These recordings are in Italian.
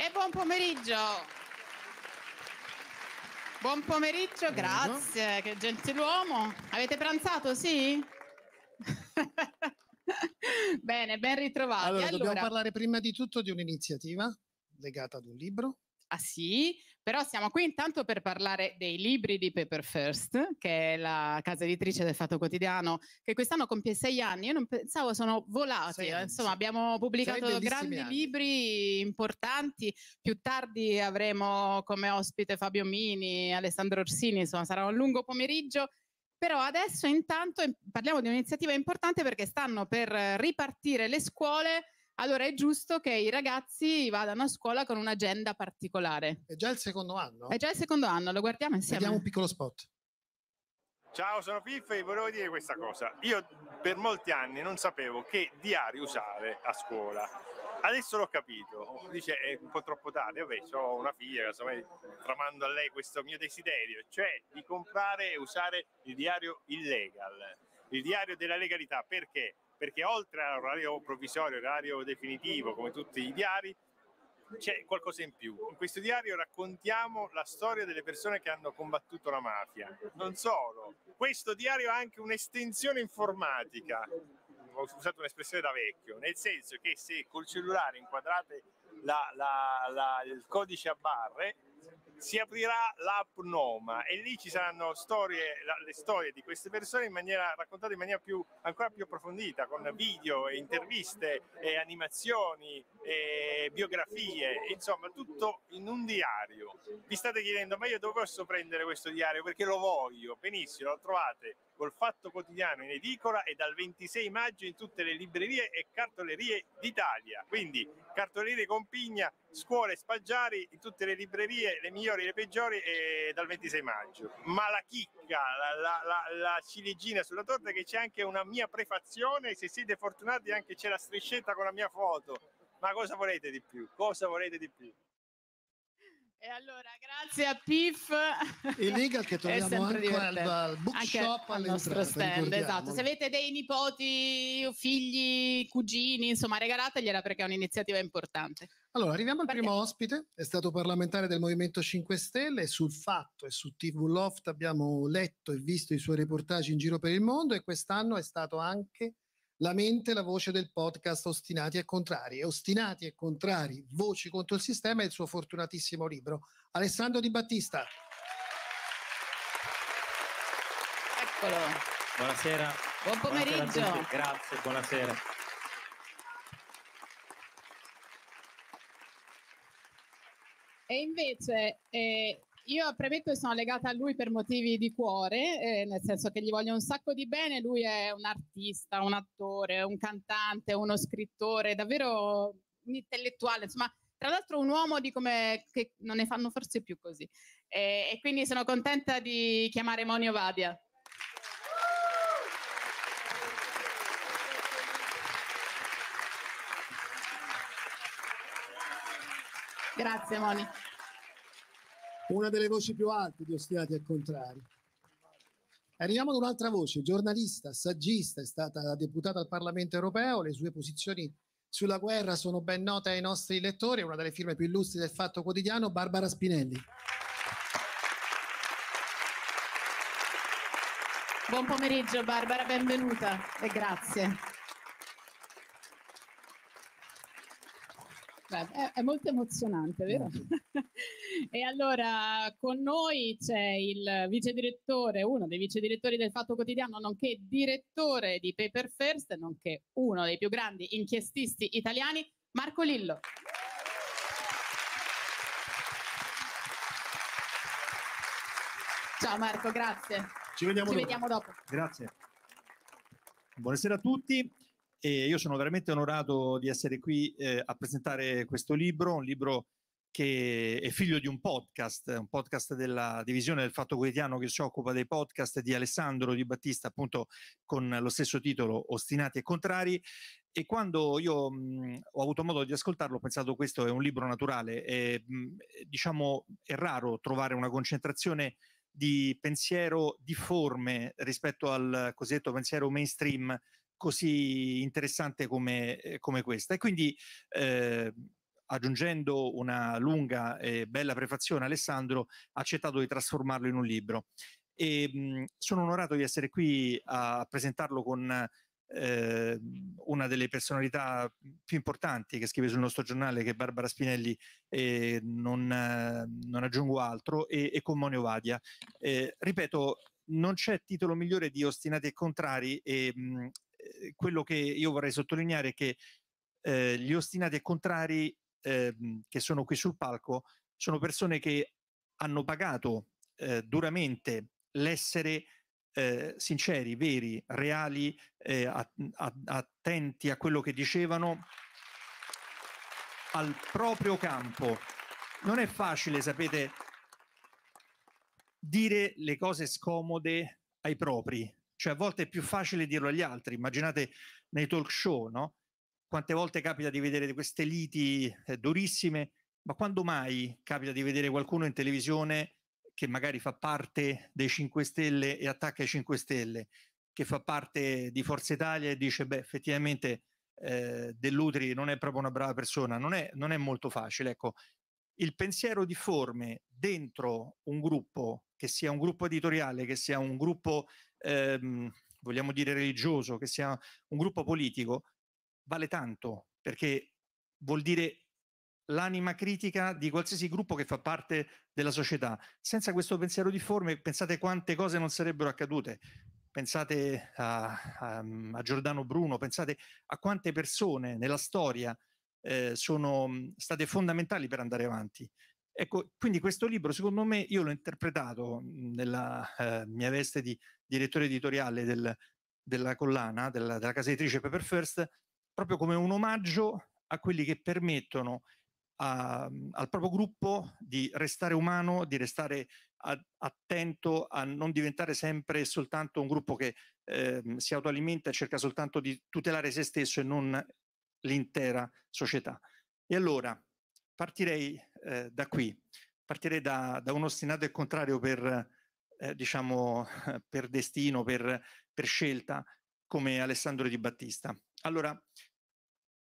E buon pomeriggio. Buon pomeriggio, grazie, che gentiluomo. Avete pranzato, sì? Bene, ben ritrovati. Allora, allora, dobbiamo parlare prima di tutto di un'iniziativa legata ad un libro. Ah sì? Però siamo qui intanto per parlare dei libri di Paper First, che è la casa editrice del Fatto Quotidiano, che quest'anno compie sei anni. Io non pensavo, sono volati. Sei, Insomma, sì. abbiamo pubblicato grandi anni. libri importanti. Più tardi avremo come ospite Fabio Mini, Alessandro Orsini. Insomma, sarà un lungo pomeriggio. Però adesso intanto eh, parliamo di un'iniziativa importante perché stanno per ripartire le scuole allora è giusto che i ragazzi vadano a scuola con un'agenda particolare. È già il secondo anno? È già il secondo anno, lo guardiamo insieme. Vediamo un piccolo spot. Ciao, sono Piff e volevo dire questa cosa. Io per molti anni non sapevo che diario usare a scuola. Adesso l'ho capito. Dice è un po' troppo tardi. Vabbè, ho una figlia, casomai tramando a lei questo mio desiderio, cioè di comprare e usare il diario illegal, il diario della legalità. Perché? perché oltre all'orario provvisorio, orario definitivo, come tutti i diari, c'è qualcosa in più. In questo diario raccontiamo la storia delle persone che hanno combattuto la mafia. Non solo, questo diario ha anche un'estensione informatica. Ho usato un'espressione da vecchio, nel senso che se col cellulare inquadrate la, la, la, il codice a barre, si aprirà l'app Noma e lì ci saranno storie, le storie di queste persone in maniera, raccontate in maniera più, ancora più approfondita, con video e interviste e animazioni e biografie, insomma tutto in un diario. Vi state chiedendo ma io dove posso prendere questo diario? Perché lo voglio, benissimo, lo trovate col Fatto Quotidiano in edicola e dal 26 maggio in tutte le librerie e cartolerie d'Italia. Quindi cartolerie Compigna, scuole Spaggiari in tutte le librerie, le migliori e le peggiori, e dal 26 maggio. Ma la chicca, la, la, la ciliegina sulla torta che c'è anche una mia prefazione, se siete fortunati anche c'è la striscetta con la mia foto. Ma cosa volete di più? Cosa volete di più? E allora, grazie a Pif Il Legal che troviamo anche al, al bookshop anche al nostro stand. Esatto. Se avete dei nipoti, figli, cugini, insomma, regalategliela perché è un'iniziativa importante. Allora, arriviamo al primo ospite, è stato parlamentare del Movimento 5 Stelle. Sul fatto e su TV Loft abbiamo letto e visto i suoi reportage in giro per il mondo e quest'anno è stato anche la mente e la voce del podcast Ostinati e Contrari. Ostinati e Contrari, Voci contro il sistema e il suo fortunatissimo libro. Alessandro Di Battista. Eccolo. Buonasera. Buon pomeriggio. Buonasera Grazie, buonasera. E invece eh, io premetto che sono legata a lui per motivi di cuore, eh, nel senso che gli voglio un sacco di bene, lui è un artista, un attore, un cantante, uno scrittore, davvero un intellettuale, insomma, tra l'altro un uomo di come che non ne fanno forse più così. Eh, e quindi sono contenta di chiamare Monio Vadia. Grazie Moni. Una delle voci più alte di Ostinati al contrario. Arriviamo ad un'altra voce, giornalista, saggista, è stata deputata al Parlamento europeo, le sue posizioni sulla guerra sono ben note ai nostri lettori, è una delle firme più illustri del Fatto Quotidiano, Barbara Spinelli. Buon pomeriggio Barbara, benvenuta e grazie. Beh, è, è molto emozionante, vero? E allora con noi c'è il vice direttore, uno dei vice direttori del Fatto Quotidiano, nonché direttore di Paper First, nonché uno dei più grandi inchiestisti italiani, Marco Lillo. Ciao Marco, grazie. Ci vediamo, Ci dopo. vediamo dopo. Grazie. Buonasera a tutti. E io sono veramente onorato di essere qui eh, a presentare questo libro, un libro che è figlio di un podcast, un podcast della divisione del Fatto Quotidiano che si occupa dei podcast di Alessandro Di Battista, appunto con lo stesso titolo, Ostinati e Contrari. E quando io mh, ho avuto modo di ascoltarlo, ho pensato questo è un libro naturale. E, mh, diciamo, è raro trovare una concentrazione di pensiero difforme rispetto al cosiddetto pensiero mainstream così interessante come, eh, come questa. E quindi eh, aggiungendo una lunga e bella prefazione, Alessandro ha accettato di trasformarlo in un libro. E, mh, sono onorato di essere qui a presentarlo con eh, una delle personalità più importanti che scrive sul nostro giornale, che è Barbara Spinelli, e non, eh, non, aggiungo altro, e, e con Monio Vadia. ripeto, non c'è titolo migliore di Ostinati e Contrari e mh, eh, quello che io vorrei sottolineare è che eh, gli ostinati e contrari Ehm, che sono qui sul palco sono persone che hanno pagato eh, duramente l'essere eh, sinceri, veri, reali, eh, a, a, attenti a quello che dicevano al proprio campo. Non è facile, sapete, dire le cose scomode ai propri, cioè a volte è più facile dirlo agli altri. Immaginate nei talk show, no? quante volte capita di vedere queste liti eh, durissime, ma quando mai capita di vedere qualcuno in televisione che magari fa parte dei 5 Stelle e attacca i 5 Stelle, che fa parte di Forza Italia e dice, beh, effettivamente eh, Dell'Utri non è proprio una brava persona, non è, non è molto facile. Ecco, il pensiero difforme dentro un gruppo, che sia un gruppo editoriale, che sia un gruppo, ehm, vogliamo dire, religioso, che sia un gruppo politico, vale tanto perché vuol dire l'anima critica di qualsiasi gruppo che fa parte della società. Senza questo pensiero difforme, pensate quante cose non sarebbero accadute. Pensate a, a, ehm, a Giordano Bruno, pensate a quante persone nella storia eh, sono state fondamentali per andare avanti. Ecco, quindi questo libro, secondo me, io l'ho interpretato nella eh, mia veste di direttore editoriale del, della collana, della, della casa editrice Paper First, proprio come un omaggio a quelli che permettono a, mhmm, al proprio gruppo di restare umano, di restare a, attento a non diventare sempre soltanto un gruppo che eh, si autoalimenta e cerca soltanto di tutelare se stesso e non l'intera società. E allora partirei eh, da qui, partirei da, da un ostinato e contrario per, eh, diciamo, per destino, per, per scelta, come Alessandro Di Battista. Allora,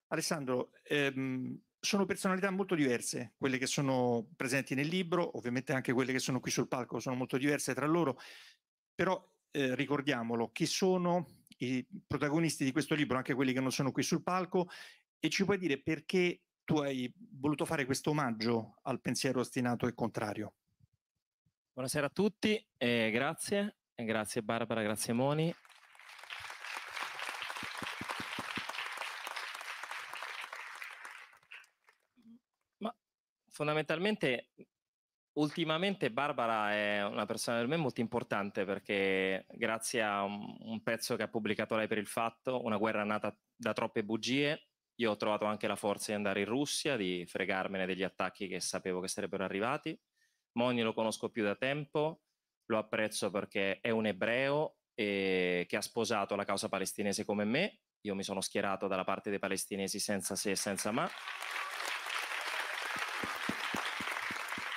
Alessandro, ehm, sono personalità molto diverse, quelle che sono presenti nel libro, ovviamente anche quelle che sono qui sul palco sono molto diverse tra loro, però eh, ricordiamolo, chi sono i protagonisti di questo libro, anche quelli che non sono qui sul palco, e ci puoi dire perché tu hai voluto fare questo omaggio al pensiero ostinato e contrario? Buonasera a tutti, eh, grazie, grazie Barbara, grazie Moni, fondamentalmente ultimamente Barbara è una persona per me molto importante perché grazie a un, un pezzo che ha pubblicato lei per il fatto, una guerra nata da troppe bugie, io ho trovato anche la forza di andare in Russia, di fregarmene degli attacchi che sapevo che sarebbero arrivati. Moni lo conosco più da tempo, lo apprezzo perché è un ebreo e eh, che ha sposato la causa palestinese come me. Io mi sono schierato dalla parte dei palestinesi senza se e senza ma.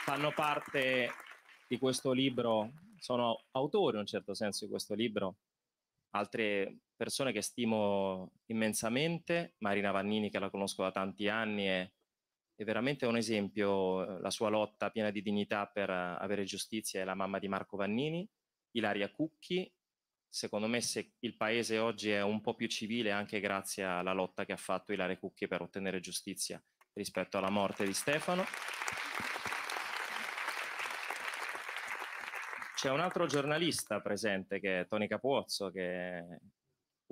fanno parte di questo libro, sono autori in un certo senso di questo libro, altre persone che stimo immensamente, Marina Vannini che la conosco da tanti anni e è veramente un esempio eh, la sua lotta piena di dignità per eh, avere giustizia è la mamma di Marco Vannini, Ilaria Cucchi, secondo me se il paese oggi è un po' più civile anche grazie alla lotta che ha fatto Ilaria Cucchi per ottenere giustizia rispetto alla morte di Stefano. C'è un altro giornalista presente che è Tony Capuozzo, che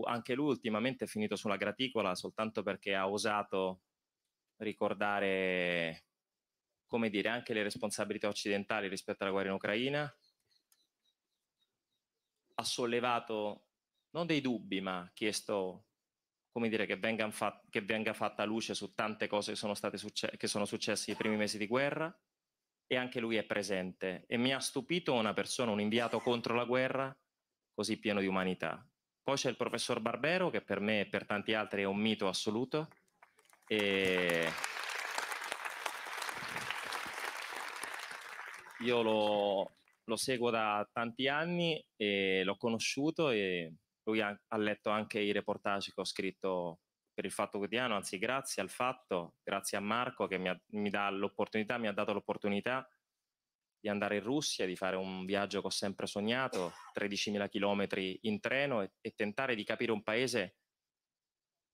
anche lui ultimamente è finito sulla graticola soltanto perché ha osato ricordare, come dire, anche le responsabilità occidentali rispetto alla guerra in Ucraina. Ha sollevato non dei dubbi, ma ha chiesto come dire, che, venga fatta luce su tante cose che sono, state succe- che sono successe nei primi mesi di guerra e anche lui è presente. E mi ha stupito una persona, un inviato contro la guerra, così pieno di umanità. Poi c'è il professor Barbero, che per me e per tanti altri è un mito assoluto. E... Io lo, lo seguo da tanti anni e l'ho conosciuto e lui ha, ha letto anche i reportage che ho scritto per il Fatto Quotidiano, anzi grazie al Fatto, grazie a Marco che mi, ha, mi dà l'opportunità, mi ha dato l'opportunità di andare in Russia, di fare un viaggio che ho sempre sognato, 13.000 km in treno e, e tentare di capire un paese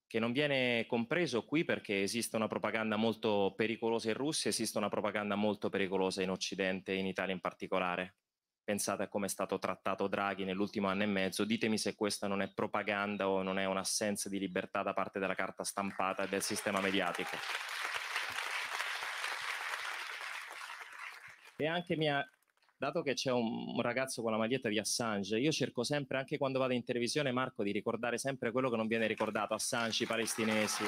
che non viene compreso qui perché esiste una propaganda molto pericolosa in Russia, esiste una propaganda molto pericolosa in Occidente, in Italia in particolare pensate a come è stato trattato Draghi nell'ultimo anno e mezzo, ditemi se questa non è propaganda o non è un'assenza di libertà da parte della carta stampata e del sistema mediatico. E anche mia, dato che c'è un, ragazzo con la maglietta di Assange, io cerco sempre, anche quando vado in televisione, Marco, di ricordare sempre quello che non viene ricordato, Assange, i palestinesi,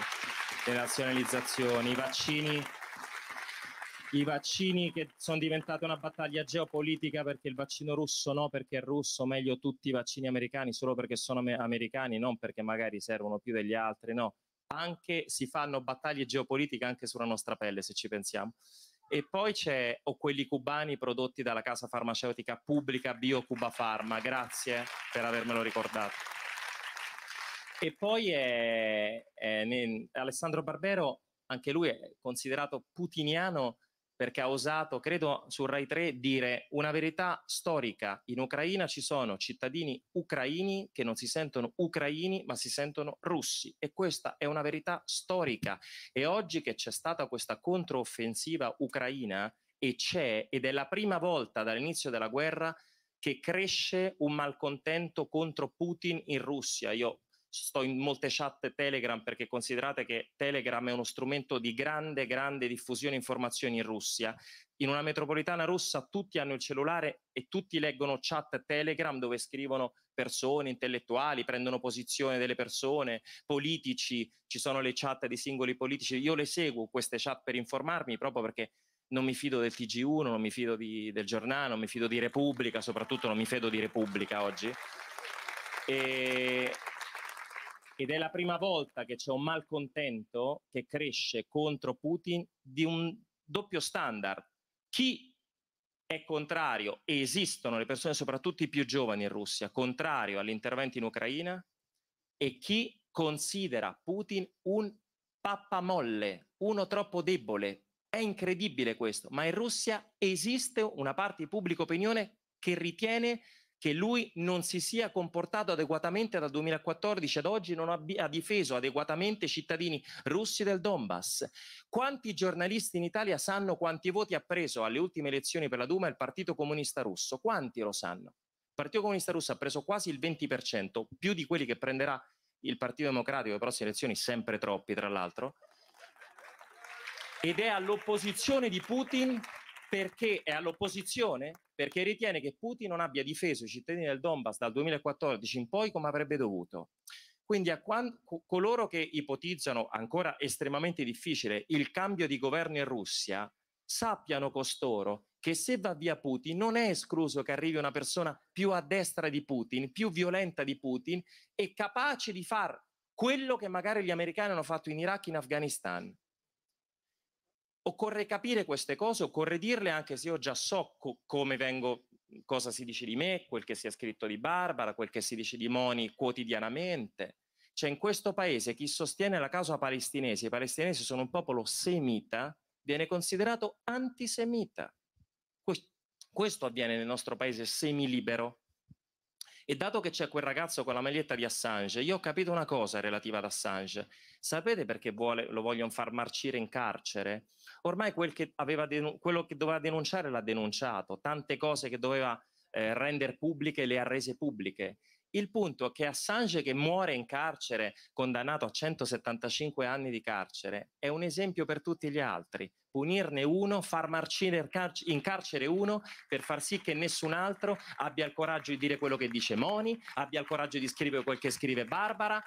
le nazionalizzazioni, i vaccini i vaccini che sono diventate una battaglia geopolitica perché il vaccino russo no, perché è russo, meglio tutti i vaccini americani solo perché sono americani, non perché magari servono più degli altri, no. Anche si fanno battaglie geopolitiche anche sulla nostra pelle, se ci pensiamo. E poi c'è o quelli cubani prodotti dalla casa farmaceutica pubblica Bio Cuba Pharma. Grazie per avermelo ricordato. E poi è, è, è Alessandro Barbero, anche lui è considerato putiniano perché ha osato, credo, su Rai 3 dire una verità storica. In Ucraina ci sono cittadini ucraini che non si sentono ucraini, ma si sentono russi. E questa è una verità storica. E oggi che c'è stata questa controoffensiva ucraina, e c'è, ed è la prima volta dall'inizio della guerra che cresce un malcontento contro Putin in Russia. Io sto in molte chat Telegram perché considerate che Telegram è uno strumento di grande, grande diffusione informazioni in Russia. In una metropolitana russa tutti hanno il cellulare e tutti leggono chat Telegram dove scrivono persone, intellettuali, prendono posizione delle persone, politici, ci sono le chat di singoli politici. Io le seguo queste chat per informarmi proprio perché non mi fido del TG1, non mi fido di, del giornale, non mi fido di Repubblica, soprattutto non mi fido di Repubblica oggi. E ed è la prima volta che c'è un malcontento che cresce contro Putin di un doppio standard. Chi è contrario, e esistono le persone, soprattutto i più giovani in Russia, contrario all'intervento in Ucraina, e chi considera Putin un pappamolle, uno troppo debole. È incredibile questo, ma in Russia esiste una parte di pubblica opinione che ritiene che lui non si sia comportato adeguatamente dal 2014 ad oggi, non abbia difeso adeguatamente i cittadini russi del Donbass. Quanti giornalisti in Italia sanno quanti voti ha preso alle ultime elezioni per la Duma il Partito Comunista Russo? Quanti lo sanno? Il Partito Comunista Russo ha preso quasi il 20%, più di quelli che prenderà il Partito Democratico alle prossime elezioni, sempre troppi tra l'altro. Ed è all'opposizione di Putin perché è all'opposizione? Perché ritiene che Putin non abbia difeso i cittadini del Donbass dal 2014 in poi come avrebbe dovuto. Quindi a quando, coloro che ipotizzano ancora estremamente difficile il cambio di governo in Russia, sappiano costoro che se va via Putin non è escluso che arrivi una persona più a destra di Putin, più violenta di Putin e capace di far quello che magari gli americani hanno fatto in Iraq e in Afghanistan occorre capire queste cose, occorre dirle anche se io già so co come vengo, cosa si dice di me, quel che si è scritto di Barbara, quel che si dice di Moni quotidianamente. Cioè in questo paese chi sostiene la causa palestinese, i palestinesi sono un popolo semita, viene considerato antisemita. Questo avviene nel nostro paese semilibero, e dato che c'è quel ragazzo con la maglietta di Assange, io ho capito una cosa relativa ad Assange. Sapete perché vuole, lo vogliono far marcire in carcere? Ormai quel che quello che doveva denunciare l'ha denunciato, tante cose che doveva eh, rendere pubbliche le ha rese pubbliche il punto è che Assange che muore in carcere, condannato a 175 anni di carcere, è un esempio per tutti gli altri. Punirne uno, far marcire in carcere uno per far sì che nessun altro abbia il coraggio di dire quello che dice Moni, abbia il coraggio di scrivere quel che scrive Barbara,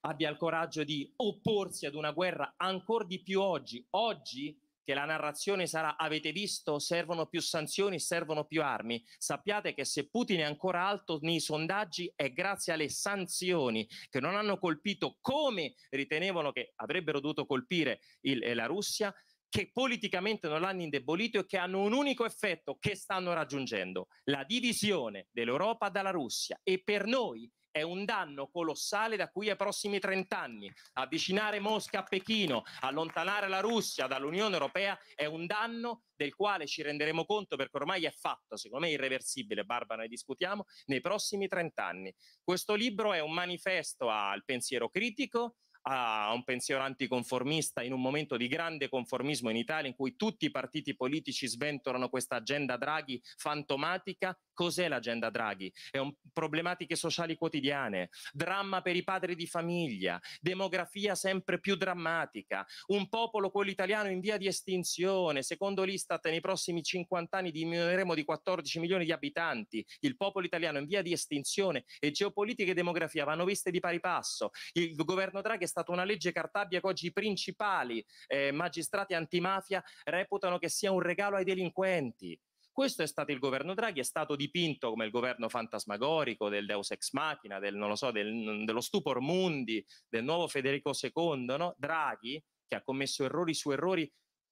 abbia il coraggio di opporsi ad una guerra ancora di più oggi. Oggi che la narrazione sarà avete visto, servono più sanzioni, servono più armi. Sappiate che se Putin è ancora alto nei sondaggi è grazie alle sanzioni che non hanno colpito come ritenevano che avrebbero dovuto colpire il, eh, la Russia, che politicamente non l'hanno indebolito e che hanno un unico effetto che stanno raggiungendo, la divisione dell'Europa dalla Russia. E per noi è un danno colossale da qui ai prossimi trent'anni. Avvicinare Mosca a Pechino, allontanare la Russia dall'Unione Europea è un danno del quale ci renderemo conto perché ormai è fatto, secondo me irreversibile, Barbara ne discutiamo, nei prossimi trent'anni. Questo libro è un manifesto al pensiero critico, a un pensiero anticonformista in un momento di grande conformismo in Italia in cui tutti i partiti politici sventolano questa agenda Draghi fantomatica Cos'è l'agenda Draghi? È un, problematiche sociali quotidiane, dramma per i padri di famiglia, demografia sempre più drammatica, un popolo, quello italiano, in via di estinzione. Secondo l'Istat nei prossimi 50 anni diminuiremo di 14 milioni di abitanti. Il popolo italiano in via di estinzione e geopolitica e demografia vanno viste di pari passo. Il governo Draghi è stata una legge cartabbia che oggi i principali eh, magistrati antimafia reputano che sia un regalo ai delinquenti. Questo è stato il governo Draghi, è stato dipinto come il governo fantasmagorico del Deus ex machina, del, so, del, dello stupor mundi, del nuovo Federico II. No? Draghi, che ha commesso errori su errori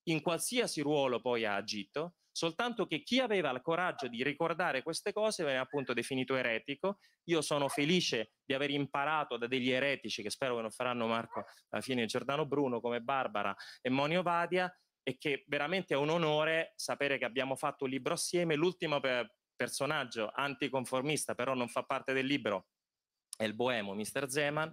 in qualsiasi ruolo poi ha agito, soltanto che chi aveva il coraggio di ricordare queste cose venne appunto definito eretico. Io sono felice di aver imparato da degli eretici, che spero che non faranno Marco alla eh, fine Giordano Bruno come Barbara e Monio Vadia, e che veramente è un onore sapere che abbiamo fatto un libro assieme. L'ultimo per personaggio anticonformista, però non fa parte del libro, è il boemo Mr. Zeman.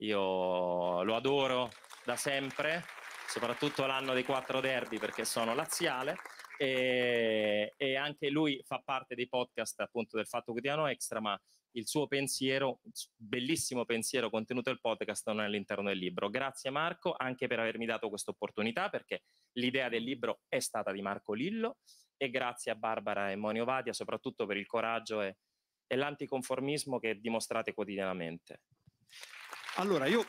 Io lo adoro da sempre, soprattutto l'anno dei quattro derby perché sono laziale. E, e anche lui fa parte dei podcast appunto del Fatto Quotidiano Extra, ma il suo pensiero, bellissimo pensiero contenuto nel podcast non è all'interno del libro. Grazie Marco anche per avermi dato questa opportunità perché l'idea del libro è stata di Marco Lillo e grazie a Barbara e Monio Vadia soprattutto per il coraggio e, e l'anticonformismo che dimostrate quotidianamente. Allora, io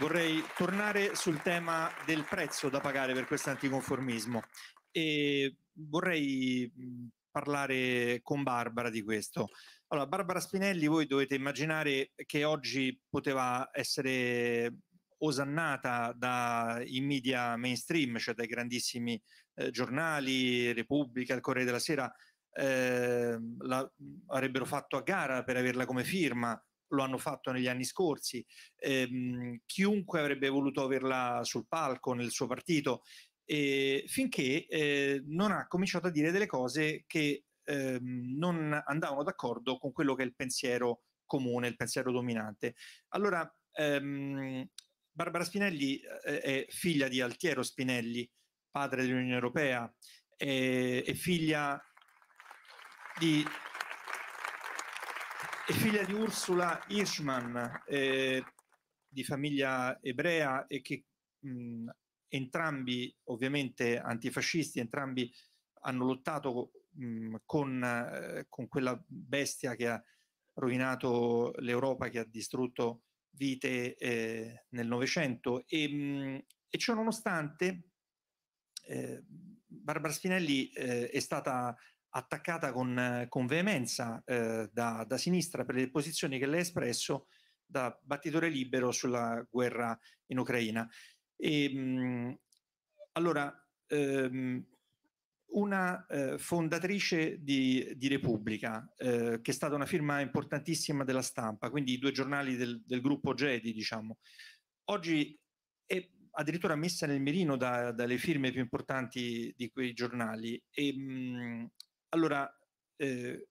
vorrei tornare sul tema del prezzo da pagare per questo anticonformismo e vorrei parlare con Barbara di questo. Allora, Barbara Spinelli, voi dovete immaginare che oggi poteva essere osannata dai media mainstream, cioè dai grandissimi eh, giornali, Repubblica, il Corriere della Sera, eh, la, avrebbero fatto a gara per averla come firma, lo hanno fatto negli anni scorsi, eh, chiunque avrebbe voluto averla sul palco, nel suo partito, finché eh, non ha cominciato a dire delle cose che Ehm, non andavano d'accordo con quello che è il pensiero comune, il pensiero dominante. Allora, ehm, Barbara Spinelli eh, è figlia di Altiero Spinelli, padre dell'Unione Europea, è, è figlia di è figlia di Ursula Hirschman, eh, di famiglia ebrea e che mh, entrambi ovviamente antifascisti, entrambi hanno lottato Mm, con, eh, con, quella bestia che ha rovinato l'Europa, che ha distrutto vite eh, nel Novecento. E, mm, e ciò nonostante, eh, Barbara Spinelli eh, è stata attaccata con, con veemenza eh, da, da, sinistra per le posizioni che lei ha espresso da battitore libero sulla guerra in Ucraina. E, mh, mm, allora, ehm, una eh, fondatrice di, di Repubblica, eh, che è stata una firma importantissima della stampa, quindi i due giornali del, del gruppo Gedi, diciamo. Oggi è addirittura messa nel mirino da, dalle firme più importanti di quei giornali. E, mh, mm, allora, eh,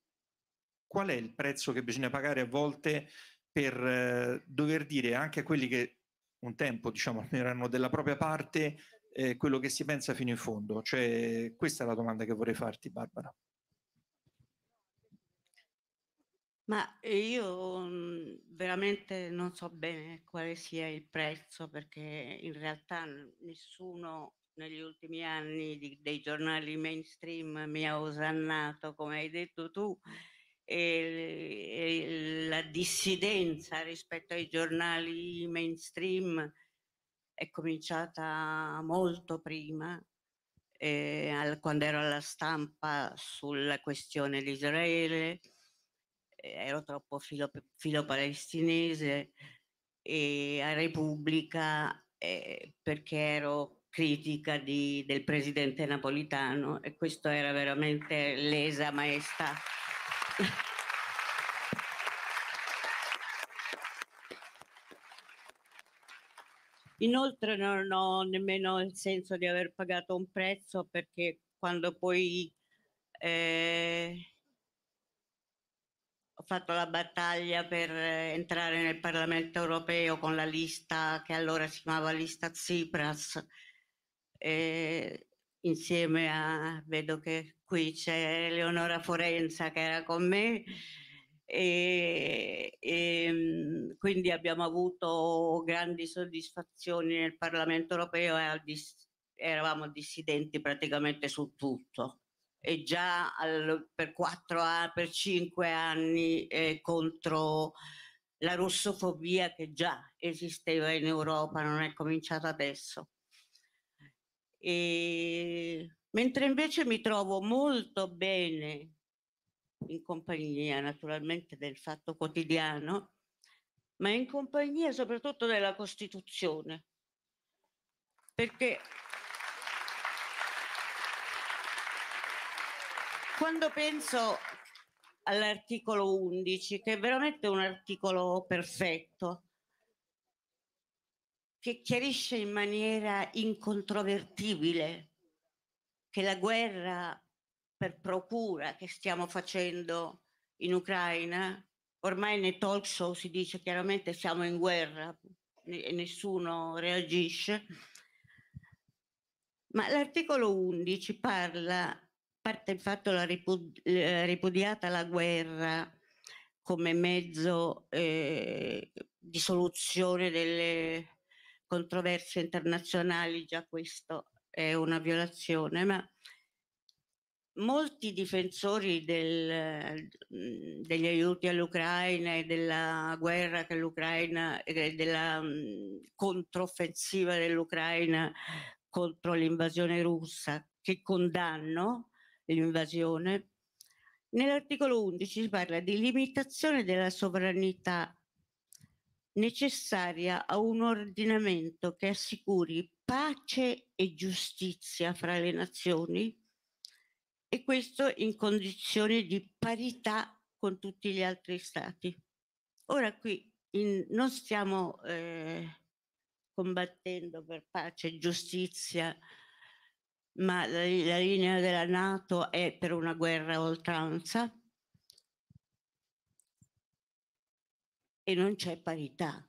qual è il prezzo che bisogna pagare a volte per eh, dover dire anche a quelli che un tempo, diciamo, erano della propria parte, eh, quello che si pensa fino in fondo? Cioè, questa è la domanda che vorrei farti, Barbara. Ma io mm, veramente non so bene quale sia il prezzo perché in realtà nessuno negli ultimi anni di, dei giornali mainstream mi ha osannato, come hai detto tu, e, e la dissidenza rispetto ai giornali mainstream è cominciata molto prima, eh, al, quando ero alla stampa sulla questione di Israele, eh, ero troppo filo, filo palestinese e a Repubblica eh, perché ero critica di, del presidente napolitano e questo era veramente lesa maestà. Inoltre non ho nemmeno il senso di aver pagato un prezzo perché quando poi eh, ho fatto la battaglia per entrare nel Parlamento europeo con la lista che allora si chiamava lista Tsipras, eh, insieme a, vedo che qui c'è Eleonora Forenza che era con me, e, e, ehm, quindi abbiamo avuto grandi soddisfazioni nel Parlamento europeo e dis, eravamo dissidenti praticamente su tutto e già al, per, quattro, per cinque anni eh, contro la russofobia che già esisteva in Europa, non è cominciata adesso. E, mentre invece mi trovo molto bene in compagnia naturalmente del fatto quotidiano, ma in compagnia soprattutto della Costituzione. Perché quando penso all'articolo 11, che è veramente un articolo perfetto, che chiarisce in maniera incontrovertibile che la guerra per procura che stiamo facendo in Ucraina, ormai nei talk show si dice chiaramente siamo in guerra e nessuno reagisce, ma l'articolo 11 parla, a parte il fatto la eh, ripudiata la guerra come mezzo eh, di soluzione delle controversie internazionali, già questo è una violazione, ma molti difensori del, mm, degli aiuti all'Ucraina e della guerra che l'Ucraina e della mm, controffensiva dell'Ucraina contro l'invasione russa che condanno l'invasione. Nell'articolo 11 si parla di limitazione della sovranità necessaria a un ordinamento che assicuri pace e giustizia fra le nazioni e questo in condizioni di parità con tutti gli altri stati. Ora qui in, non stiamo eh, combattendo per pace e giustizia, ma la, la, linea della Nato è per una guerra a oltranza e non c'è parità.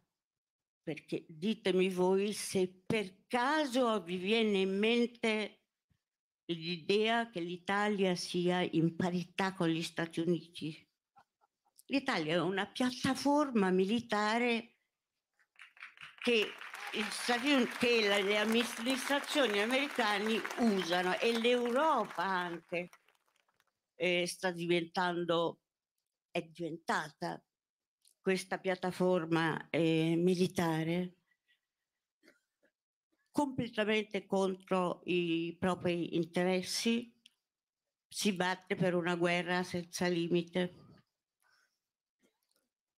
Perché ditemi voi se per caso vi viene in mente l'idea che l'Italia sia in parità con gli Stati Uniti. L'Italia è una piattaforma militare che, che le amministrazioni americane usano e l'Europa anche eh, sta diventando, è diventata questa piattaforma eh, militare completamente contro i propri interessi, si batte per una guerra senza limite.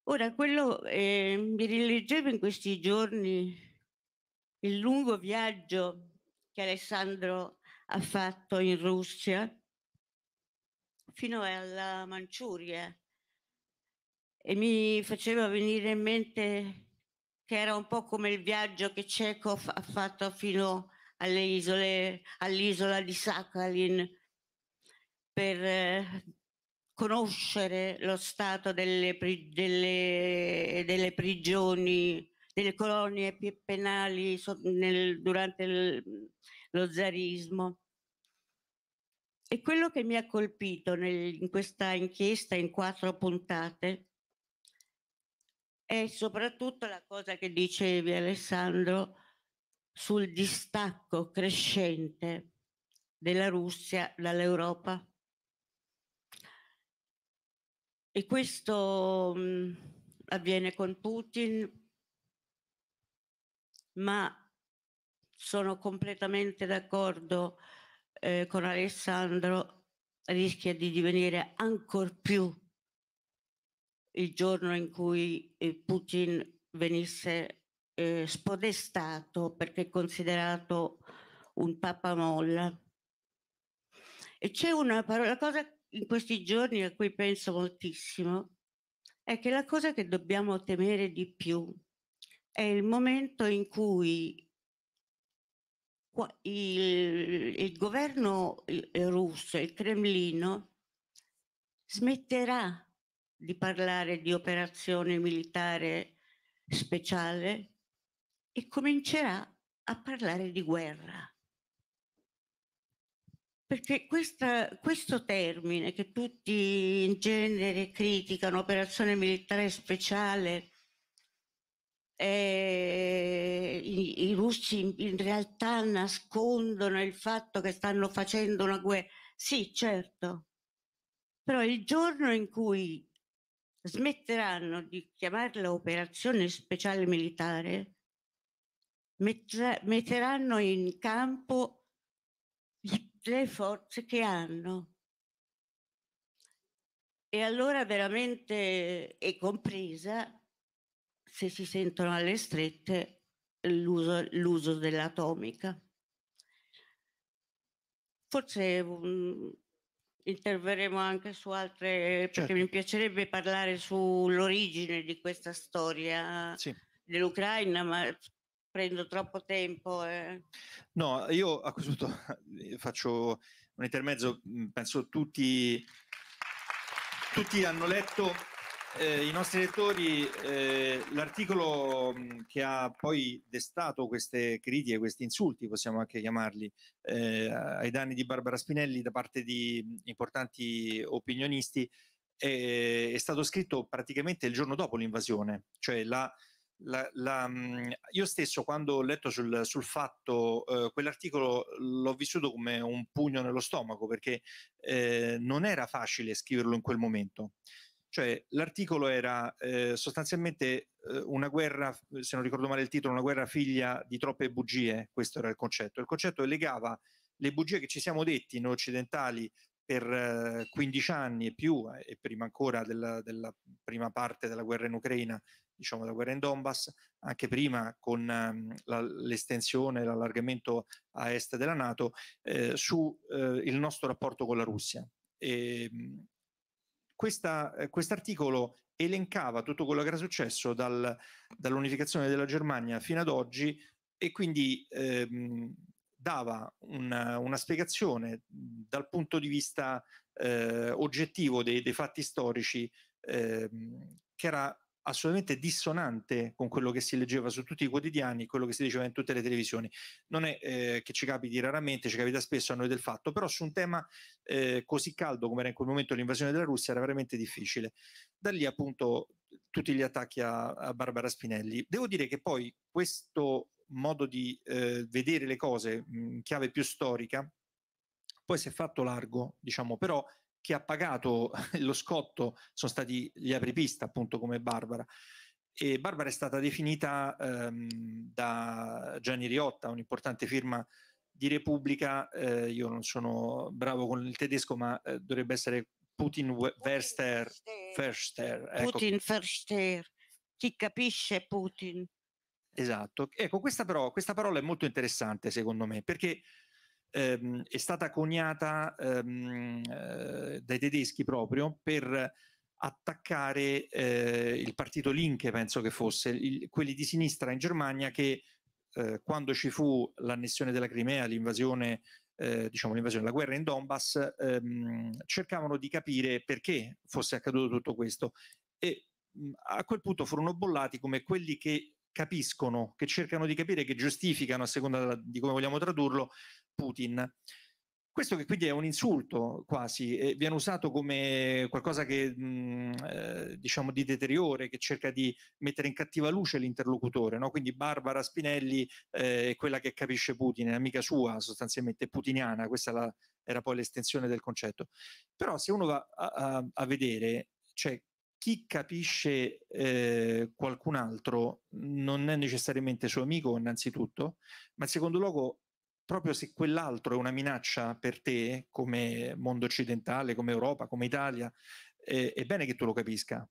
Ora, quello eh, mi rileggevo in questi giorni il lungo viaggio che Alessandro ha fatto in Russia fino alla Manciuria e mi faceva venire in mente che era un po' come il viaggio che Chekhov ha fatto fino alle isole, all'isola di Sakhalin per eh, conoscere lo stato delle, delle, delle, prigioni, delle colonie penali nel, durante il, lo zarismo. E quello che mi ha colpito nel, in questa inchiesta in quattro puntate e soprattutto la cosa che dicevi Alessandro sul distacco crescente della Russia dall'Europa. E questo mh, mm, avviene con Putin, ma sono completamente d'accordo eh, con Alessandro, rischia di divenire ancora più il giorno in cui Putin venisse eh, spodestato perché considerato un papa molla. E c'è una parola, la cosa in questi giorni a cui penso moltissimo, è che la cosa che dobbiamo temere di più è il momento in cui il, il governo eh, russo, il Cremlino, smetterà di parlare di operazione militare speciale e comincerà a parlare di guerra. Perché questa, questo termine che tutti in genere criticano, operazione militare speciale, eh, i, i, russi in, in realtà nascondono il fatto che stanno facendo una guerra. Sì, certo, però il giorno in cui smetteranno di chiamarla operazione speciale militare, metteranno in campo le forze che hanno. E allora veramente è compresa, se si sentono alle strette, l'uso, l'uso dell'atomica. Forse um, interverremo anche su altre, perché certo. mi piacerebbe parlare sull'origine di questa storia sì. dell'Ucraina, ma prendo troppo tempo. Eh. No, io a questo punto faccio un intermezzo, mhmm, penso tutti, tutti hanno letto eh, i nostri lettori, eh, l'articolo mm, che ha poi destato queste critiche, questi insulti, possiamo anche chiamarli, eh, ai danni di Barbara Spinelli da parte di mm, importanti opinionisti, è stato scritto praticamente il giorno dopo l'invasione. Cioè la, la, la, mm, io stesso quando ho letto sul, sul fatto eh, quell'articolo l'ho vissuto come un pugno nello stomaco perché eh, non era facile scriverlo in quel momento. Cioè l'articolo era eh, sostanzialmente eh, una guerra, se non ricordo male il titolo, una guerra figlia di troppe bugie, questo era il concetto. Il concetto legava le bugie che ci siamo detti noi occidentali per eh, 15 anni e più, eh, e prima ancora della, della, prima parte della guerra in Ucraina, diciamo della guerra in Donbass, anche prima con um, la, l'estensione, l'allargamento a est della Nato, eh, sul eh, nostro rapporto con la Russia. E, ehm, questo eh, articolo elencava tutto quello che era successo dal, dall'unificazione della Germania fino ad oggi e quindi ehm, dava una, una, spiegazione dal punto di vista eh, oggettivo dei, dei fatti storici ehm, che era assolutamente dissonante con quello che si leggeva su tutti i quotidiani, quello che si diceva in tutte le televisioni. Non è eh, che ci capiti raramente, ci capita spesso a noi del fatto, però su un tema eh, così caldo come era in quel momento l'invasione della Russia era veramente difficile. Da lì appunto tutti gli attacchi a, a Barbara Spinelli. Devo dire che poi questo modo di eh, vedere le cose in chiave più storica poi si è fatto largo, diciamo, però chi ha pagato lo scotto sono stati gli apripista, appunto come Barbara. E Barbara è stata definita ehm, da Gianni Riotta, un'importante firma di Repubblica, eh, io non sono bravo con il tedesco, ma eh, dovrebbe essere Putin Verster. Verster ecco. Putin Verster, chi capisce Putin. Esatto, ecco questa, però, questa parola è molto interessante secondo me perché ehm, è stata coniata ehm, eh, dai tedeschi proprio per attaccare eh, il partito Linke, penso che fosse, il, quelli di sinistra in Germania che eh, quando ci fu l'annessione della Crimea, l'invasione, eh, diciamo l'invasione, della guerra in Donbass, ehm, cercavano di capire perché fosse accaduto tutto questo e mh, a quel punto furono bollati come quelli che capiscono, che cercano di capire, che giustificano a seconda di come vogliamo tradurlo, Putin. Questo che quindi è un insulto quasi, eh, viene usato come qualcosa che, mh, mm, eh, diciamo di deteriore, che cerca di mettere in cattiva luce l'interlocutore, no? quindi Barbara Spinelli eh, è quella che capisce Putin, è amica sua sostanzialmente, putiniana, questa la, era poi l'estensione del concetto. Però se uno va a, a, a vedere, cioè chi capisce eh, qualcun altro non è necessariamente suo amico innanzitutto, ma in secondo luogo proprio se quell'altro è una minaccia per te come mondo occidentale, come Europa, come Italia, eh, è bene che tu lo capisca.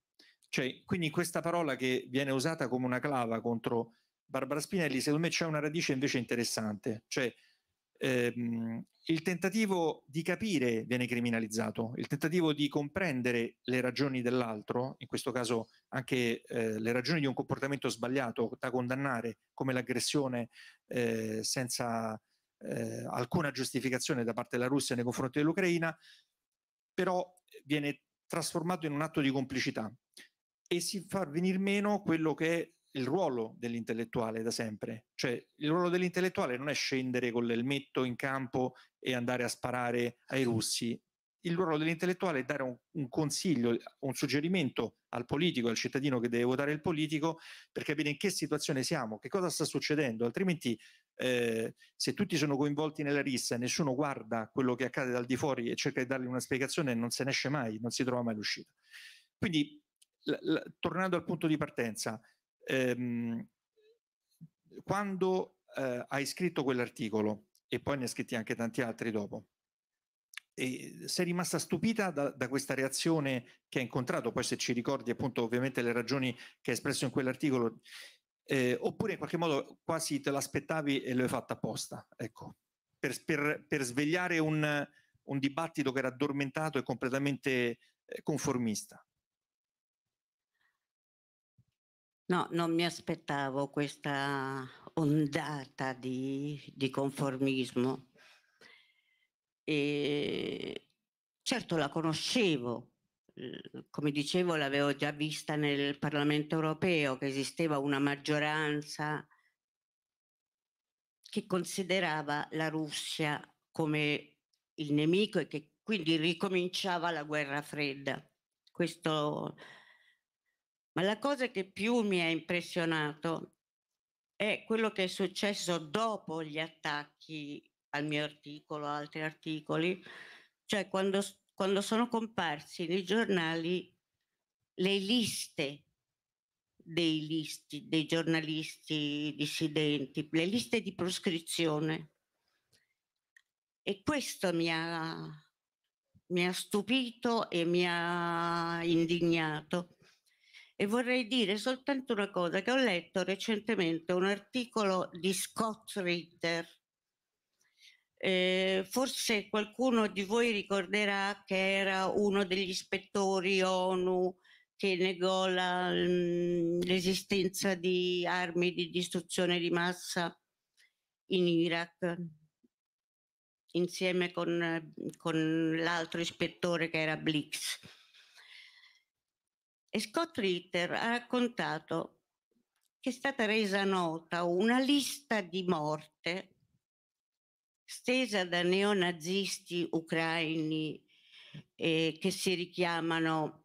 Cioè, quindi questa parola che viene usata come una clava contro Barbara Spinelli, secondo me c'è una radice invece interessante, cioè ehm, il tentativo di capire viene criminalizzato, il tentativo di comprendere le ragioni dell'altro, in questo caso anche eh, le ragioni di un comportamento sbagliato da condannare come l'aggressione eh, senza eh, alcuna giustificazione da parte della Russia nei confronti dell'Ucraina, però viene trasformato in un atto di complicità e si fa venire meno quello che è il ruolo dell'intellettuale da sempre, cioè il ruolo dell'intellettuale non è scendere con l'elmetto in campo e andare a sparare ai russi, il ruolo dell'intellettuale è dare un, un, consiglio, un suggerimento al politico, al cittadino che deve votare il politico per capire in che situazione siamo, che cosa sta succedendo, altrimenti eh, se tutti sono coinvolti nella rissa e nessuno guarda quello che accade dal di fuori e cerca di dargli una spiegazione non se ne esce mai, non si trova mai l'uscita. Quindi la, la, tornando al punto di partenza, ehm, quando eh, hai scritto quell'articolo, e poi ne hai scritti anche tanti altri dopo, e sei rimasta stupita da, da, questa reazione che hai incontrato, poi se ci ricordi appunto ovviamente le ragioni che hai espresso in quell'articolo, eh, oppure in qualche modo quasi te l'aspettavi e l'hai fatta apposta, ecco, per, per, per svegliare un, un, dibattito che era addormentato e completamente eh, conformista. No, non mi aspettavo questa ondata di, di conformismo. E certo la conoscevo, come dicevo l'avevo già vista nel Parlamento europeo, che esisteva una maggioranza che considerava la Russia come il nemico e che quindi ricominciava la guerra fredda. Questo ma la cosa che più mi ha impressionato è quello che è successo dopo gli attacchi al mio articolo, a altri articoli, cioè quando, quando sono comparsi nei giornali le liste dei, listi, dei giornalisti dissidenti, le liste di proscrizione. E questo mi ha, mi ha stupito e mi ha indignato e vorrei dire soltanto una cosa, che ho letto recentemente un articolo di Scott Ritter. Eh, forse qualcuno di voi ricorderà che era uno degli ispettori ONU che negò la, mm, l'esistenza di armi di distruzione di massa in Iraq insieme con, con l'altro ispettore che era Blix. E Scott Ritter ha raccontato che è stata resa nota una lista di morte stesa da neonazisti ucraini eh, che si richiamano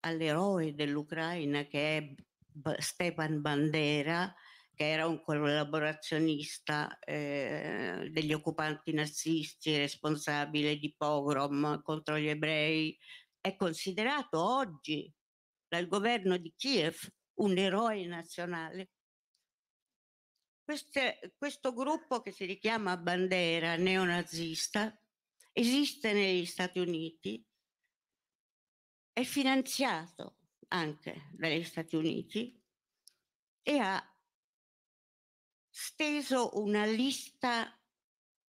all'eroe dell'Ucraina che è B- Stepan Bandera, che era un collaborazionista eh, degli occupanti nazisti, responsabile di pogrom contro gli ebrei, è considerato oggi dal governo di Kiev, un eroe nazionale. Queste, questo gruppo che si richiama Bandera neonazista esiste negli Stati Uniti, è finanziato anche dagli Stati Uniti e ha steso una lista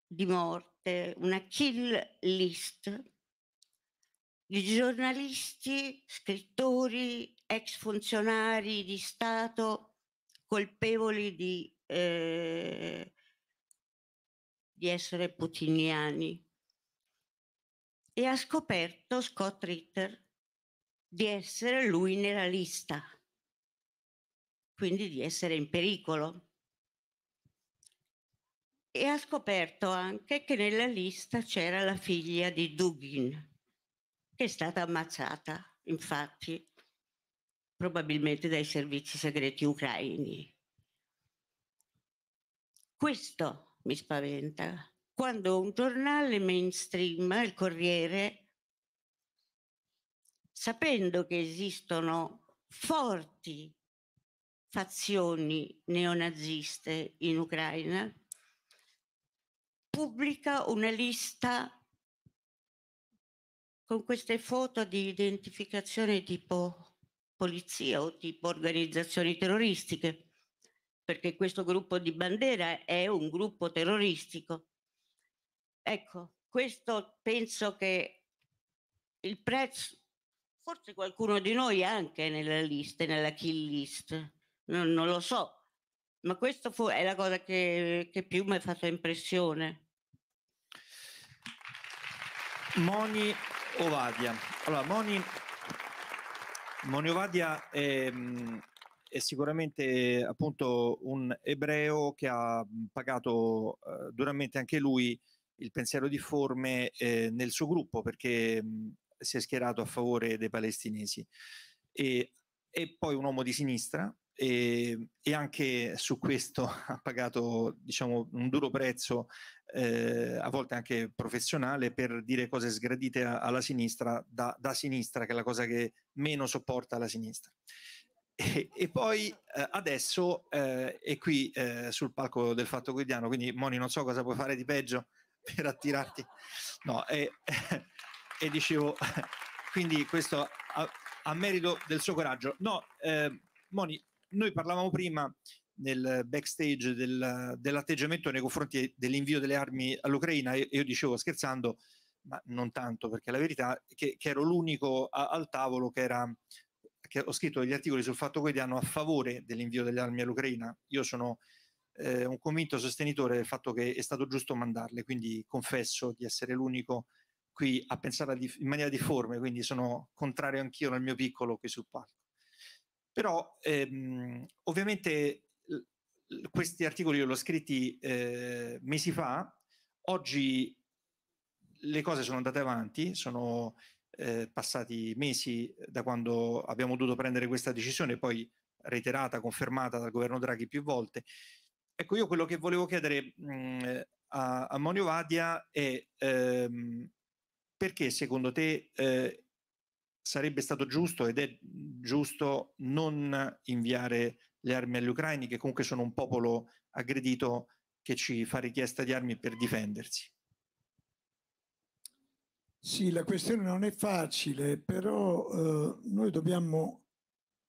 di morte, una kill list di giornalisti, scrittori, ex funzionari di Stato colpevoli di, eh, di essere putiniani. E ha scoperto Scott Ritter di essere lui nella lista, quindi di essere in pericolo. E ha scoperto anche che nella lista c'era la figlia di Dugin è stata ammazzata, infatti, probabilmente dai servizi segreti ucraini. Questo mi spaventa. Quando un giornale mainstream, il Corriere, sapendo che esistono forti fazioni neonaziste in Ucraina, pubblica una lista con queste foto di identificazione tipo polizia o tipo organizzazioni terroristiche, perché questo gruppo di bandiera è un gruppo terroristico. Ecco, questo penso che il prezzo, forse qualcuno di noi anche nella lista, nella kill list, non, non lo so, ma questa è la cosa che, che più mi ha fatto impressione. Moni Ovadia. Allora, Moni, Moni Ovadia è, è, sicuramente appunto un ebreo che ha pagato eh, duramente anche lui il pensiero difforme eh, nel suo gruppo perché mh, mm, si è schierato a favore dei palestinesi. E, è poi un uomo di sinistra e, e anche su questo ha pagato diciamo, un duro prezzo eh, a volte anche professionale, per dire cose sgradite alla sinistra, da, da sinistra, che è la cosa che meno sopporta la sinistra. E, e, poi eh, adesso eh, è qui eh, sul palco del Fatto Quotidiano, quindi Moni non so cosa puoi fare di peggio per attirarti. No, e, e dicevo, quindi questo a, a, merito del suo coraggio. No, eh, Moni, noi parlavamo prima nel backstage del, dell'atteggiamento nei confronti dell'invio delle armi all'Ucraina e io dicevo scherzando, ma non tanto perché la verità è che, che ero l'unico a, al tavolo che era che ho scritto degli articoli sul fatto quotidiano a favore dell'invio delle armi all'Ucraina. Io sono eh, un convinto sostenitore del fatto che è stato giusto mandarle, quindi confesso di essere l'unico qui a pensare in maniera difforme, quindi sono contrario anch'io nel mio piccolo qui sul palco. Però ehm, ovviamente questi articoli io li ho scritti eh, mesi fa, oggi le cose sono andate avanti, sono eh, passati mesi da quando abbiamo dovuto prendere questa decisione, poi reiterata, confermata dal governo Draghi più volte. Ecco, io quello che volevo chiedere mh, mm, a, a Monio Vadia è ehm, perché secondo te eh, sarebbe stato giusto ed è giusto non inviare le armi agli ucraini, che comunque sono un popolo aggredito che ci fa richiesta di armi per difendersi. Sì, la questione non è facile, però eh, noi dobbiamo,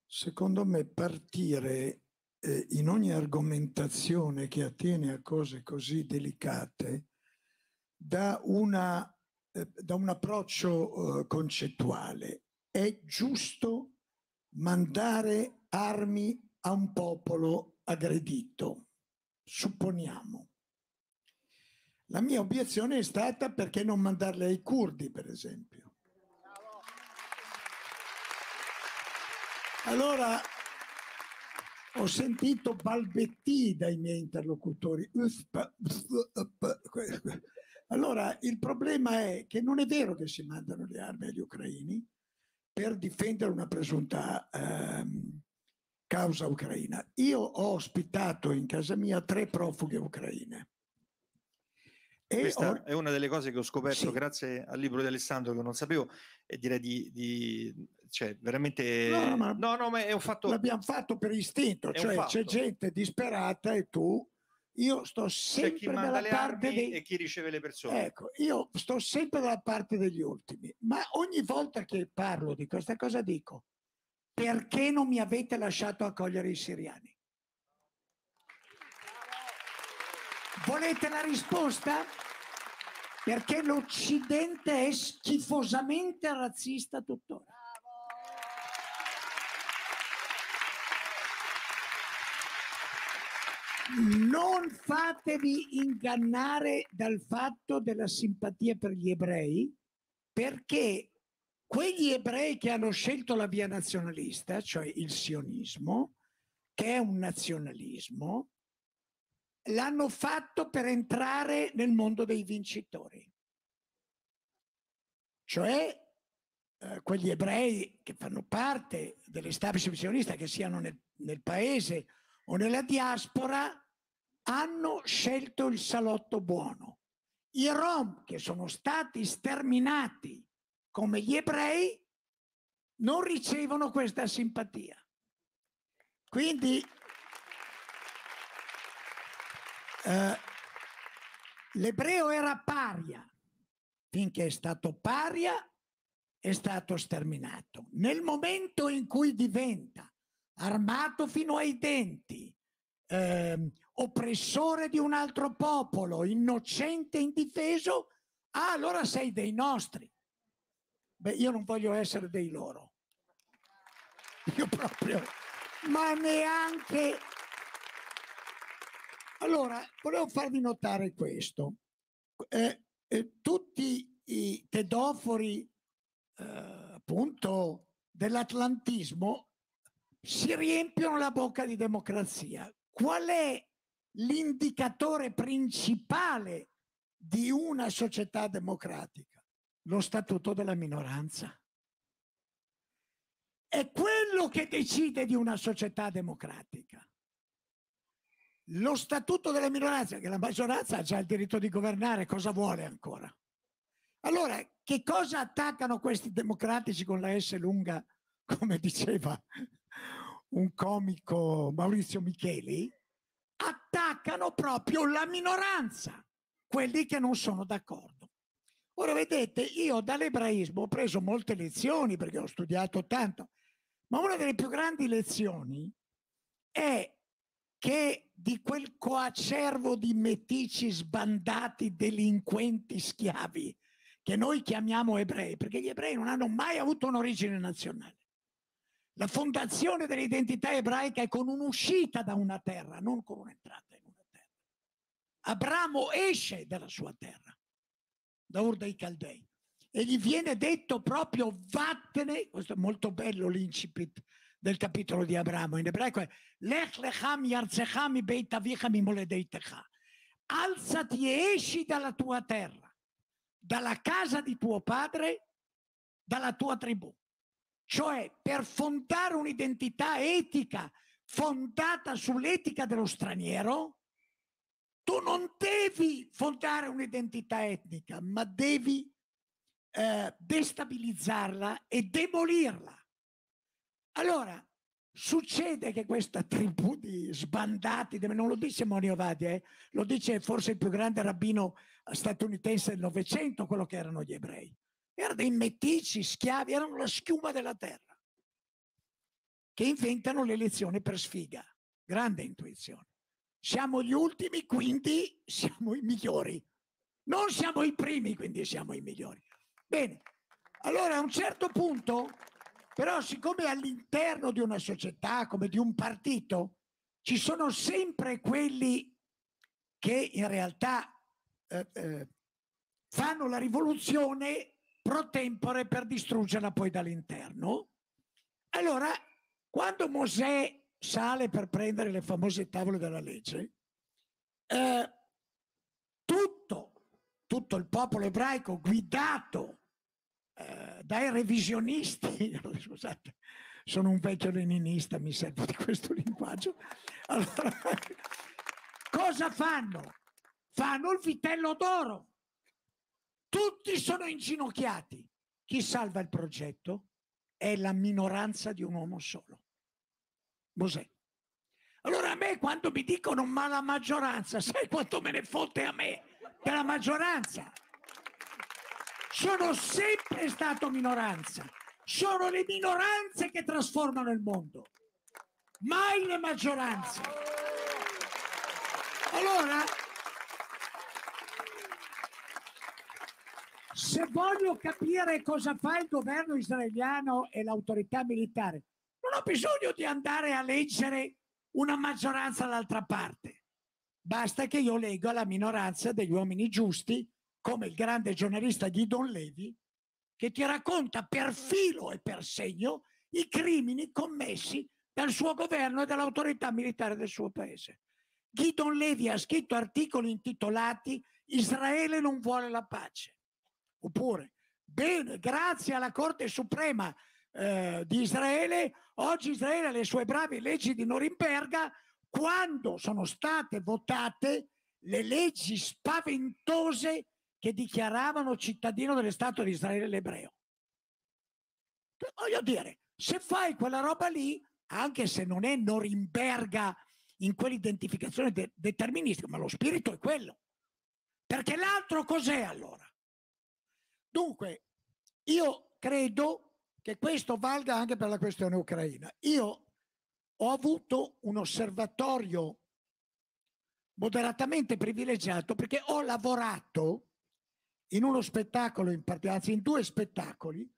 secondo me, partire eh, in ogni argomentazione che attiene a cose così delicate da, una, eh, da un approccio eh, concettuale. È giusto mandare armi a un popolo aggredito, supponiamo. La mia obiezione è stata perché non mandarle ai curdi, per esempio. Allora ho sentito balbetti dai miei interlocutori. Allora il problema è che non è vero che si mandano le armi agli ucraini per difendere una presunta ehm, causa ucraina. Io ho ospitato in casa mia tre profughi ucraine. E Questa ho... è una delle cose che ho scoperto sì. grazie al libro di Alessandro che non sapevo e direi di, di cioè veramente no, ma no, no, ma è un fatto l'abbiamo fatto per istinto, è cioè c'è gente disperata e tu io sto sempre cioè dalla parte dei... e chi riceve le persone. Ecco, io sto sempre dalla parte degli ultimi, ma ogni volta che parlo di questa cosa dico perché non mi avete lasciato accogliere i siriani? Volete la risposta? Perché l'Occidente è schifosamente razzista tuttora. Non fatevi ingannare dal fatto della simpatia per gli ebrei, perché Quegli ebrei che hanno scelto la via nazionalista, cioè il sionismo, che è un nazionalismo, l'hanno fatto per entrare nel mondo dei vincitori. Cioè eh, quegli ebrei che fanno parte dell'establishment sionista, che siano nel, nel paese o nella diaspora, hanno scelto il salotto buono. I rom che sono stati sterminati come gli ebrei, non ricevono questa simpatia. Quindi eh, l'ebreo era paria, finché è stato paria è stato sterminato. Nel momento in cui diventa armato fino ai denti, eh, oppressore di un altro popolo, innocente, indifeso, ah, allora sei dei nostri. Beh, io non voglio essere dei loro. Io proprio, ma neanche... Allora, volevo farvi notare questo. Eh, eh, tutti i tedofori, eh, appunto, dell'atlantismo si riempiono la bocca di democrazia. Qual è l'indicatore principale di una società democratica? lo statuto della minoranza. È quello che decide di una società democratica. Lo statuto della minoranza, che la maggioranza ha già il diritto di governare, cosa vuole ancora? Allora, che cosa attaccano questi democratici con la S lunga, come diceva un comico Maurizio Micheli? Attaccano proprio la minoranza, quelli che non sono d'accordo. Ora vedete, io dall'ebraismo ho preso molte lezioni perché ho studiato tanto, ma una delle più grandi lezioni è che di quel coacervo di metici sbandati, delinquenti, schiavi, che noi chiamiamo ebrei, perché gli ebrei non hanno mai avuto un'origine nazionale. La fondazione dell'identità ebraica è con un'uscita da una terra, non con un'entrata in una terra. Abramo esce dalla sua terra da Ur dei Caldei. E gli viene detto proprio vattene, questo è molto bello l'incipit del capitolo di Abramo in ebraico è Lech lecham yarzecham beit avicham imoledeitekha. Alzati e esci dalla tua terra, dalla casa di tuo padre, dalla tua tribù. Cioè, per fondare un'identità etica fondata sull'etica dello straniero, tu non devi fondare un'identità etnica, ma devi eh, destabilizzarla e demolirla. Allora, succede che questa tribù di sbandati, non lo dice Monio Vadia, eh, lo dice forse il più grande rabbino statunitense del Novecento, quello che erano gli ebrei. Erano dei metici, schiavi, erano la schiuma della terra, che inventano le lezioni per sfiga. Grande intuizione. Siamo gli ultimi, quindi siamo i migliori. Non siamo i primi, quindi siamo i migliori. Bene, allora a un certo punto, però siccome all'interno di una società, come di un partito, ci sono sempre quelli che in realtà eh, eh, fanno la rivoluzione pro tempore per distruggerla poi dall'interno, allora quando Mosè sale per prendere le famose tavole della legge, eh, tutto, tutto, il popolo ebraico guidato eh, dai revisionisti, scusate, sono un vecchio leninista, mi serve di questo linguaggio, allora, cosa fanno? Fanno il vitello d'oro. Tutti sono inginocchiati. Chi salva il progetto è la minoranza di un uomo solo Mosè. Allora a me quando mi dicono ma la maggioranza, sai quanto me ne fotte a me della maggioranza? Sono sempre stato minoranza. Sono le minoranze che trasformano il mondo, mai le maggioranze. Allora, se voglio capire cosa fa il governo israeliano e l'autorità militare, ho bisogno di andare a leggere una maggioranza dall'altra parte. Basta che io leggo la minoranza degli uomini giusti, come il grande giornalista Guidon Levi, che ti racconta per filo e per segno i crimini commessi dal suo governo e dall'autorità militare del suo paese. Guidon Levi ha scritto articoli intitolati Israele non vuole la pace. Oppure, bene, grazie alla Corte Suprema eh, di Israele, oggi Israele ha le sue brave leggi di Norimberga, quando sono state votate le leggi spaventose che dichiaravano cittadino dello Stato di Israele l'ebreo. Voglio dire, se fai quella roba lì, anche se non è Norimberga in quell'identificazione de- deterministica, ma lo spirito è quello. Perché l'altro cos'è allora? Dunque, io credo che questo valga anche per la questione ucraina. Io ho avuto un osservatorio moderatamente privilegiato perché ho lavorato in uno spettacolo, in parte, anzi in due spettacoli,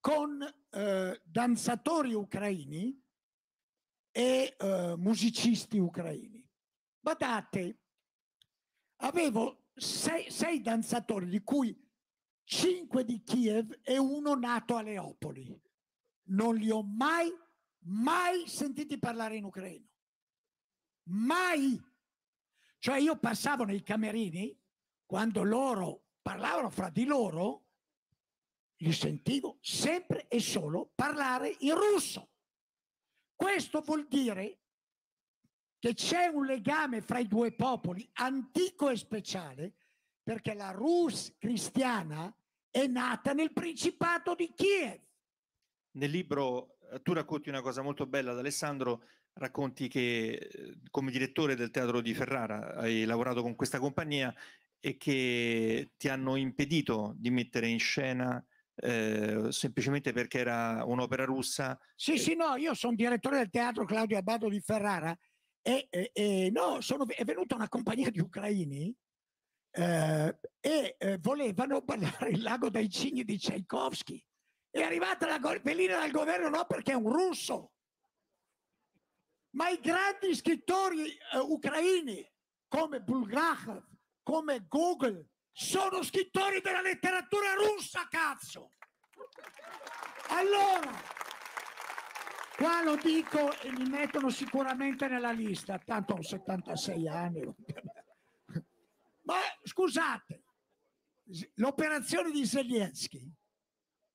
con eh, danzatori ucraini e eh, musicisti ucraini. Badate, avevo sei, sei danzatori di cui 5 di Kiev e uno nato a Leopoli. Non li ho mai, mai sentiti parlare in ucraino. Mai. Cioè io passavo nei camerini, quando loro parlavano fra di loro, li sentivo sempre e solo parlare in russo. Questo vuol dire che c'è un legame fra i due popoli antico e speciale, perché la Rus cristiana è nata nel Principato di Kiev. Nel libro eh, tu racconti una cosa molto bella ad Alessandro, racconti che eh, come direttore del teatro di Ferrara hai lavorato con questa compagnia e che ti hanno impedito di mettere in scena eh, semplicemente perché era un'opera russa. Sì, e... sì, no, io sono direttore del teatro Claudio Abbado di Ferrara e, e, e no, sono, è venuta una compagnia di ucraini eh, e eh, volevano ballare il lago dai cigni di Tchaikovsky. È arrivata la Golpellina dal governo no perché è un russo, ma i grandi scrittori eh, ucraini come Bulgakov, come Gogol, sono scrittori della letteratura russa, cazzo! Allora, qua lo dico e mi mettono sicuramente nella lista, tanto ho 76 anni. Ma scusate, l'operazione di Zelensky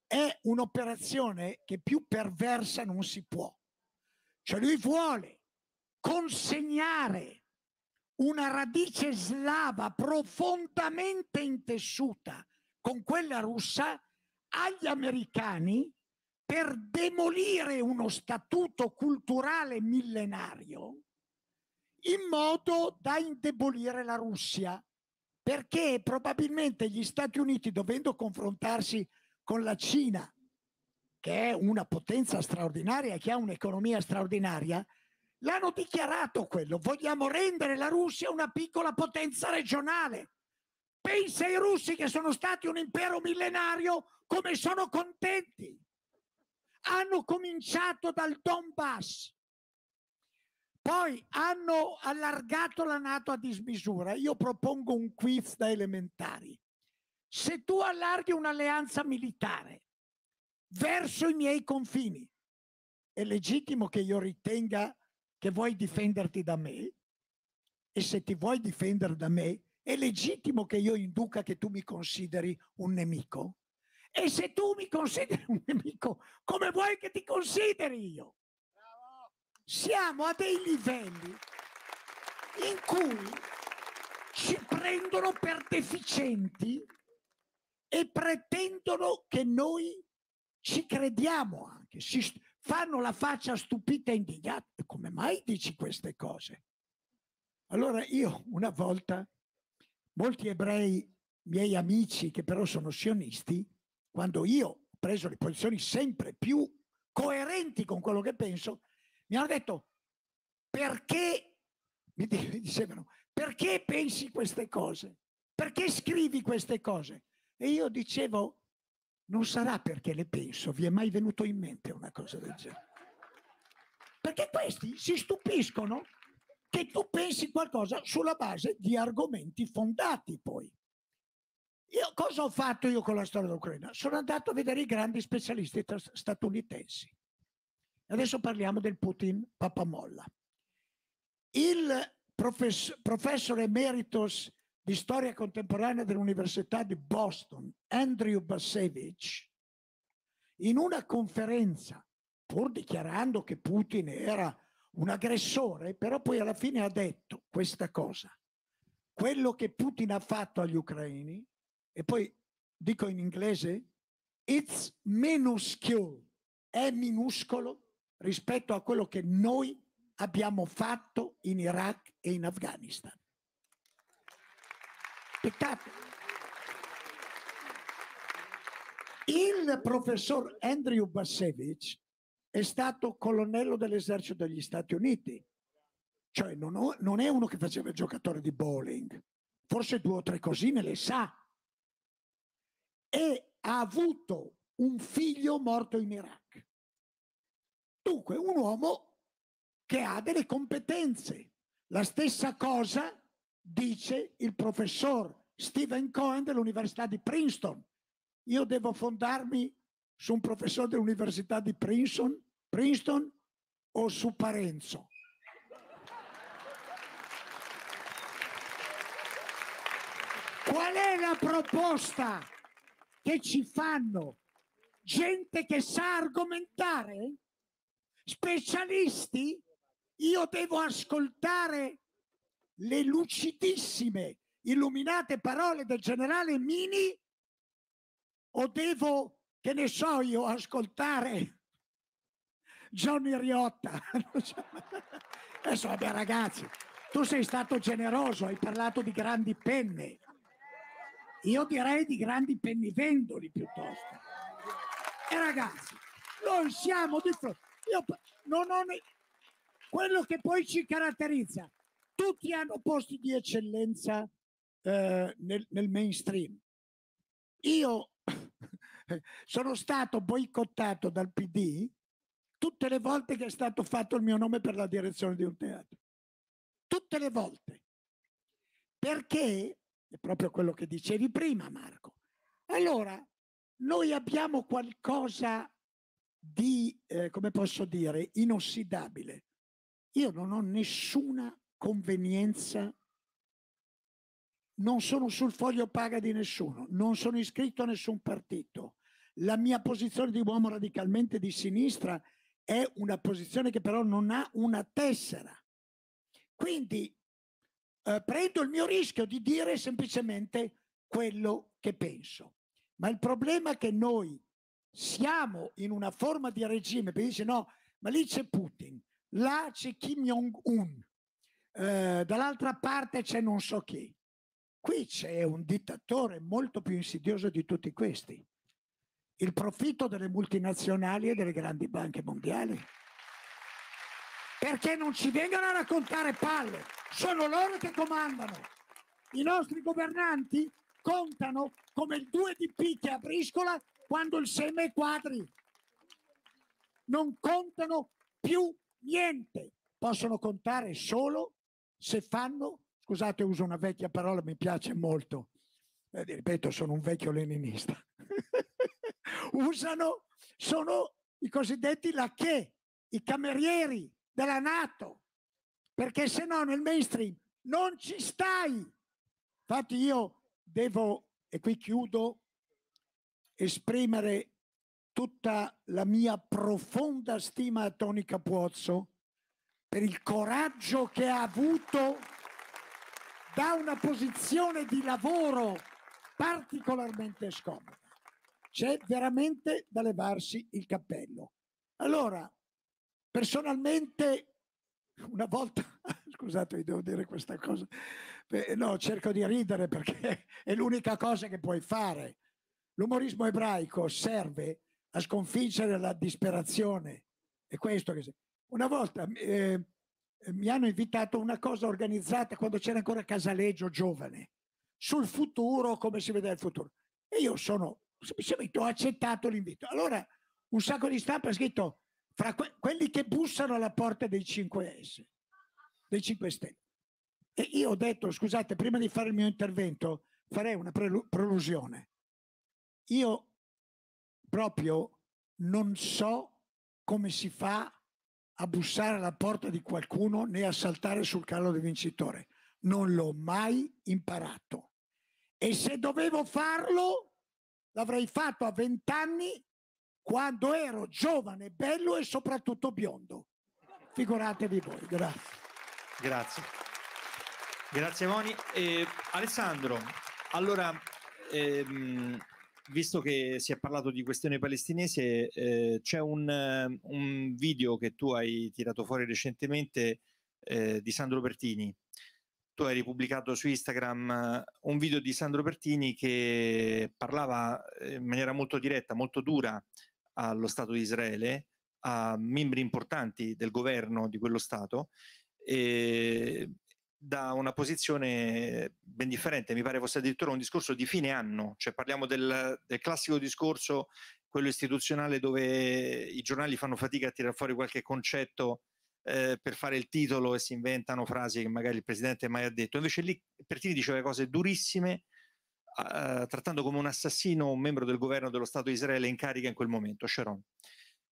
è un'operazione che più perversa non si può. Cioè lui vuole consegnare una radice slava profondamente intessuta con quella russa agli americani per demolire uno statuto culturale millenario in modo da indebolire la Russia perché probabilmente gli Stati Uniti, dovendo confrontarsi con la Cina, che è una potenza straordinaria, che ha un'economia straordinaria, l'hanno dichiarato quello. Vogliamo rendere la Russia una piccola potenza regionale. Pensa ai russi che sono stati un impero millenario come sono contenti. Hanno cominciato dal Donbass, poi hanno allargato la Nato a dismisura. Io propongo un quiz da elementari. Se tu allarghi un'alleanza militare verso i miei confini, è legittimo che io ritenga che vuoi difenderti da me? E se ti vuoi difendere da me, è legittimo che io induca che tu mi consideri un nemico? E se tu mi consideri un nemico, come vuoi che ti consideri io? siamo a dei livelli in cui ci prendono per deficienti e pretendono che noi ci crediamo anche, si fanno la faccia stupita e indignata. Come mai dici queste cose? Allora io una volta, molti ebrei, miei amici che però sono sionisti, quando io ho preso le posizioni sempre più coerenti con quello che penso, mi hanno detto, perché, mi dicevano, perché pensi queste cose? Perché scrivi queste cose? E io dicevo, non sarà perché le penso, vi è mai venuto in mente una cosa del genere? Perché questi si stupiscono che tu pensi qualcosa sulla base di argomenti fondati poi. Io, cosa ho fatto io con la storia dell'Ucraina? Sono andato a vedere i grandi specialisti statunitensi. Adesso parliamo del Putin Papamolla. Il profess- professore emeritus di storia contemporanea dell'Università di Boston, Andrew Basevich, in una conferenza, pur dichiarando che Putin era un aggressore, però poi alla fine ha detto questa cosa. Quello che Putin ha fatto agli ucraini, e poi dico in inglese, it's minuscule, è minuscolo rispetto a quello che noi abbiamo fatto in Iraq e in Afghanistan. Peccato. Il professor Andrew Bassevich è stato colonnello dell'esercito degli Stati Uniti, cioè non, ho, non, è uno che faceva il giocatore di bowling, forse due o tre cosine le sa, e ha avuto un figlio morto in Iraq. Dunque, un uomo che ha delle competenze. La stessa cosa dice il professor Stephen Cohen dell'Università di Princeton. Io devo fondarmi su un professore dell'Università di Princeton, Princeton o su Parenzo. Qual è la proposta che ci fanno? Gente che sa argomentare? specialisti, io devo ascoltare le lucidissime, illuminate parole del generale Mini o devo, che ne so io, ascoltare Johnny Riotta? Adesso vabbè ragazzi, tu sei stato generoso, hai parlato di grandi penne. Io direi di grandi pennivendoli piuttosto. E ragazzi, noi siamo di fronte io non ho ne... quello che poi ci caratterizza. Tutti hanno posti di eccellenza eh, nel, nel mainstream. Io sono stato boicottato dal PD tutte le volte che è stato fatto il mio nome per la direzione di un teatro. Tutte le volte. Perché, è proprio quello che dicevi prima Marco, allora noi abbiamo qualcosa di, eh, come posso dire, inossidabile. Io non ho nessuna convenienza, non sono sul foglio paga di nessuno, non sono iscritto a nessun partito. La mia posizione di uomo radicalmente di sinistra è una posizione che però non ha una tessera. Quindi eh, prendo il mio rischio di dire semplicemente quello che penso. Ma il problema è che noi siamo in una forma di regime, perché dice no, ma lì c'è Putin, là c'è Kim Jong-un, eh, dall'altra parte c'è non so chi. Qui c'è un dittatore molto più insidioso di tutti questi, il profitto delle multinazionali e delle grandi banche mondiali. Perché non ci vengono a raccontare palle, sono loro che comandano. I nostri governanti contano come il 2 di picche a briscola quando il seme è quadri. Non contano più niente, possono contare solo se fanno, scusate uso una vecchia parola, mi piace molto, eh, ripeto sono un vecchio leninista, usano, sono i cosiddetti lacchè, i camerieri della Nato, perché se no nel mainstream non ci stai. Infatti io devo, e qui chiudo esprimere tutta la mia profonda stima a Toni Capuozzo per il coraggio che ha avuto da una posizione di lavoro particolarmente scomoda. C'è veramente da levarsi il cappello. Allora, personalmente, una volta, scusate, devo dire questa cosa, no, cerco di ridere perché è l'unica cosa che puoi fare. L'umorismo ebraico serve a sconfiggere la disperazione. È questo che... Una volta eh, mi hanno invitato a una cosa organizzata quando c'era ancora Casaleggio giovane, sul futuro, come si vede il futuro. E io sono, semplicemente ho accettato l'invito. Allora un sacco di stampa ha scritto fra que- quelli che bussano alla porta dei 5S, dei 5 Stelle. E io ho detto, scusate, prima di fare il mio intervento farei una prelu- prolusione io proprio non so come si fa a bussare alla porta di qualcuno né a saltare sul carro del vincitore. Non l'ho mai imparato. E se dovevo farlo, l'avrei fatto a vent'anni quando ero giovane, bello e soprattutto biondo. Figuratevi voi, grazie. Grazie. Grazie Moni. Eh, Alessandro, allora ehm, visto che si è parlato di questione palestinese, eh, c'è un, un, video che tu hai tirato fuori recentemente eh, di Sandro Bertini. Tu hai ripubblicato su Instagram eh, un video di Sandro Bertini che parlava eh, in maniera molto diretta, molto dura allo Stato di Israele, a membri importanti del governo di quello Stato, e da una posizione ben differente, mi pare fosse addirittura un discorso di fine anno, cioè parliamo del, del classico discorso, quello istituzionale dove i giornali fanno fatica a tirar fuori qualche concetto eh, per fare il titolo e si inventano frasi che magari il presidente mai ha detto, invece lì Pertini diceva cose durissime, eh, trattando come un assassino un membro del governo dello Stato di Israele in carica in quel momento, Sharon.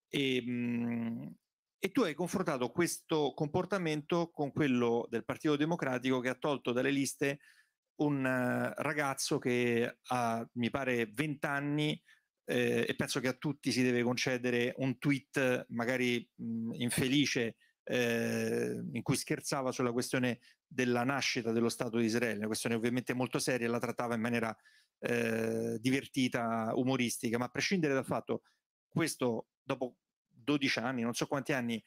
E, mh, e tu hai confrontato questo comportamento con quello del Partito Democratico che ha tolto dalle liste un eh, ragazzo che ha, mi pare, 20 anni eh, e penso che a tutti si deve concedere un tweet magari mh, infelice eh, in cui scherzava sulla questione della nascita dello Stato di Israele, una questione ovviamente molto seria, la trattava in maniera eh, divertita, umoristica, ma a prescindere dal fatto questo dopo 12 anni, non so quanti anni,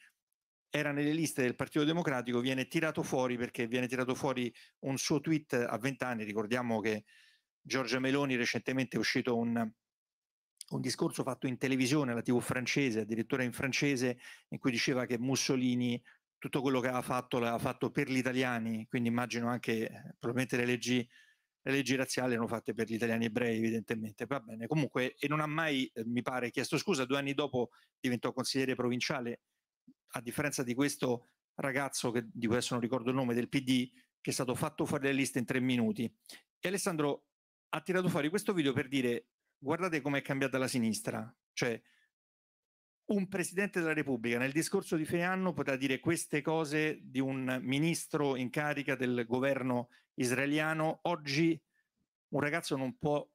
era nelle liste del Partito Democratico, viene tirato fuori perché viene tirato fuori un suo tweet a 20 anni. Ricordiamo che Giorgia Meloni recentemente è uscito un, un discorso fatto in televisione, alla TV francese, addirittura in francese, in cui diceva che Mussolini tutto quello che aveva fatto l'aveva fatto per gli italiani, quindi immagino anche eh, probabilmente le leggi le leggi razziali erano fatte per gli italiani ebrei evidentemente, va bene, comunque e non ha mai, eh, mi pare, chiesto scusa, due anni dopo diventò consigliere provinciale, a differenza di questo ragazzo che, di cui adesso non ricordo il nome, del PD, che è stato fatto fuori le liste in tre minuti. E Alessandro ha tirato fuori questo video per dire guardate com'è cambiata la sinistra, cioè un presidente della Repubblica nel discorso di fine anno potrà dire queste cose di un ministro in carica del governo israeliano, oggi un ragazzo non può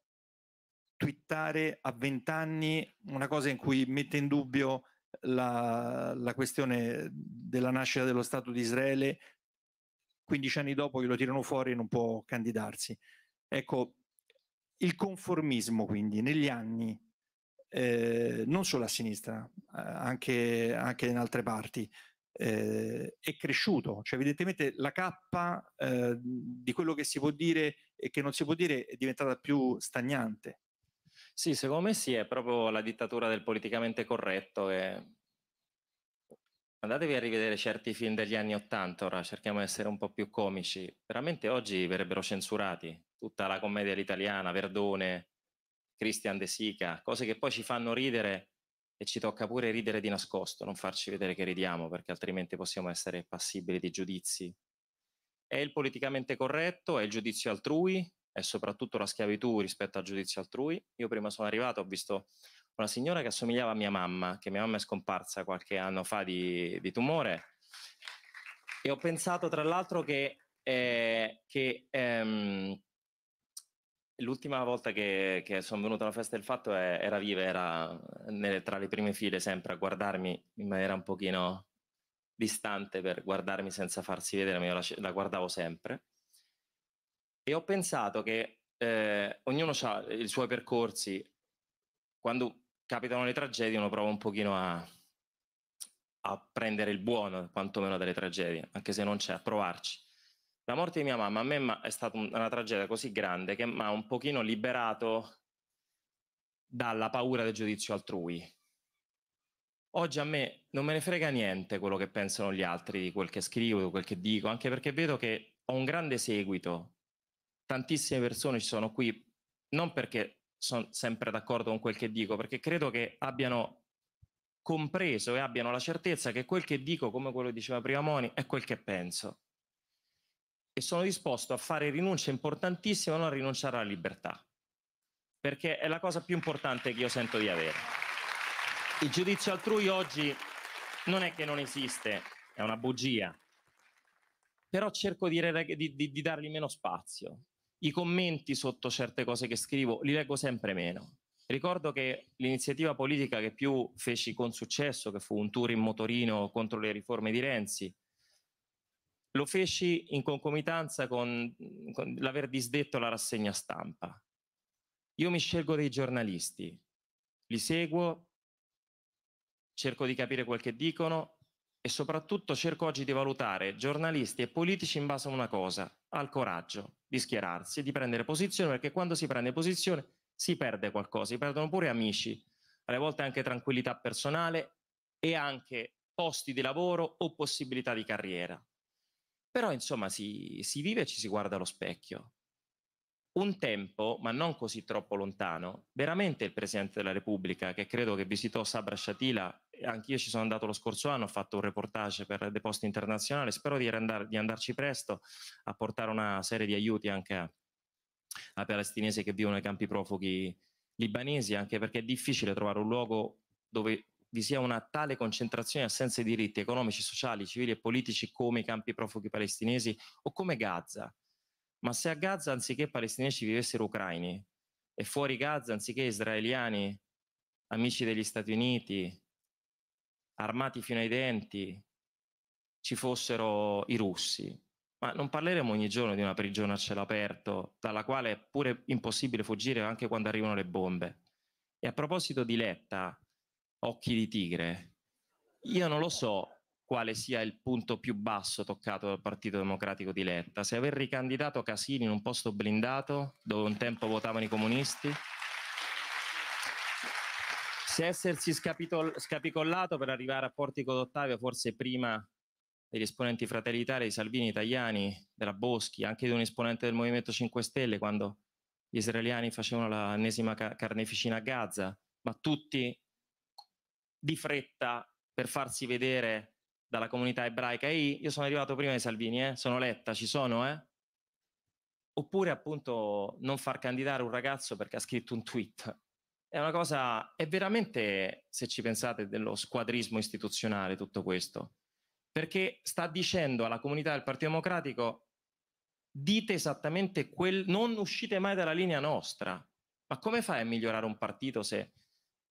twittare a 20 anni una cosa in cui mette in dubbio la, la questione della nascita dello Stato di Israele, 15 anni dopo glielo tirano fuori e non può candidarsi. Ecco, il conformismo quindi negli anni, eh, non solo a sinistra, eh, anche, anche in altre parti, eh, è cresciuto, cioè evidentemente la cappa eh, di quello che si può dire e che non si può dire è diventata più stagnante. Sì, secondo me sì, è proprio la dittatura del politicamente corretto che... Andatevi a rivedere certi film degli anni Ottanta, ora cerchiamo di essere un po' più comici. Veramente oggi verrebbero censurati tutta la commedia italiana, Verdone, Christian De Sica, cose che poi ci fanno ridere e ci tocca pure ridere di nascosto, non farci vedere che ridiamo, perché altrimenti possiamo essere passibili di giudizi. È il politicamente corretto, è il giudizio altrui, è soprattutto la schiavitù rispetto al giudizio altrui. Io prima sono arrivato, ho visto una signora che assomigliava a mia mamma, che mia mamma è scomparsa qualche anno fa di, di tumore, e ho pensato tra l'altro che, eh, che ehm, L'ultima volta che, che sono venuto alla festa del fatto è, eh, era viva, era nelle, tra le prime file sempre a guardarmi in maniera un pochino distante per guardarmi senza farsi vedere, ma io la, la guardavo sempre. E ho pensato che eh, ognuno ha i suoi percorsi, quando capitano le tragedie uno prova un pochino a, a prendere il buono quantomeno dalle tragedie, anche se non c'è, a provarci la morte di mia mamma a me è stata una tragedia così grande che mi ha un pochino liberato dalla paura del giudizio altrui. Oggi a me non me ne frega niente quello che pensano gli altri di quel che scrivo, di quel che dico, anche perché vedo che ho un grande seguito. Tantissime persone ci sono qui, non perché sono sempre d'accordo con quel che dico, perché credo che abbiano compreso e abbiano la certezza che quel che dico, come quello diceva prima Moni, è quel che penso e sono disposto a fare rinunce importantissime, non a rinunciare alla libertà, perché è la cosa più importante che io sento di avere. Il giudizio altrui oggi non è che non esiste, è una bugia, però cerco di, di, di, di dargli meno spazio. I commenti sotto certe cose che scrivo li leggo sempre meno. Ricordo che l'iniziativa politica che più feci con successo, che fu un tour in motorino contro le riforme di Renzi, lo feci in concomitanza con, con l'aver disdetto la rassegna stampa. Io mi scelgo dei giornalisti, li seguo, cerco di capire quel che dicono e soprattutto cerco oggi di valutare giornalisti e politici in base a una cosa, al coraggio di schierarsi, e di prendere posizione, perché quando si prende posizione si perde qualcosa, si perdono pure amici, alle volte anche tranquillità personale e anche posti di lavoro o possibilità di carriera. Però insomma si, si vive e ci si guarda allo specchio. Un tempo, ma non così troppo lontano, veramente il Presidente della Repubblica, che credo che visitò Sabra Shatila, anch'io ci sono andato lo scorso anno, ho fatto un reportage per Deposto Internazionale, spero di, andar, di andarci presto a portare una serie di aiuti anche a, a palestinesi che vivono nei campi profughi libanesi, anche perché è difficile trovare un luogo dove vi sia una tale concentrazione in assenza di diritti economici, sociali, civili e politici come i campi profughi palestinesi o come Gaza. Ma se a Gaza anziché palestinesi vivessero ucraini e fuori Gaza anziché israeliani, amici degli Stati Uniti, armati fino ai denti, ci fossero i russi, ma non parleremo ogni giorno di una prigione a cielo aperto, dalla quale è pure impossibile fuggire anche quando arrivano le bombe. E a proposito di Letta, Occhi di Tigre. Io non lo so quale sia il punto più basso toccato dal Partito Democratico di Letta, se aver ricandidato Casini in un posto blindato dove un tempo votavano i comunisti, se essersi scapitol- scapicollato per arrivare a Portico d'Ottavia forse prima degli esponenti Fratelli d'Italia, di Salvini, italiani, della Boschi, anche di un esponente del Movimento 5 Stelle quando gli israeliani facevano l'ennesima carneficina a Gaza, ma tutti di fretta per farsi vedere dalla comunità ebraica. Ehi, io sono arrivato prima di Salvini, eh? sono letta, ci sono, eh? Oppure appunto non far candidare un ragazzo perché ha scritto un tweet. È una cosa, è veramente, se ci pensate, dello squadrismo istituzionale tutto questo. Perché sta dicendo alla comunità del Partito Democratico dite esattamente quel, non uscite mai dalla linea nostra. Ma come fai a migliorare un partito se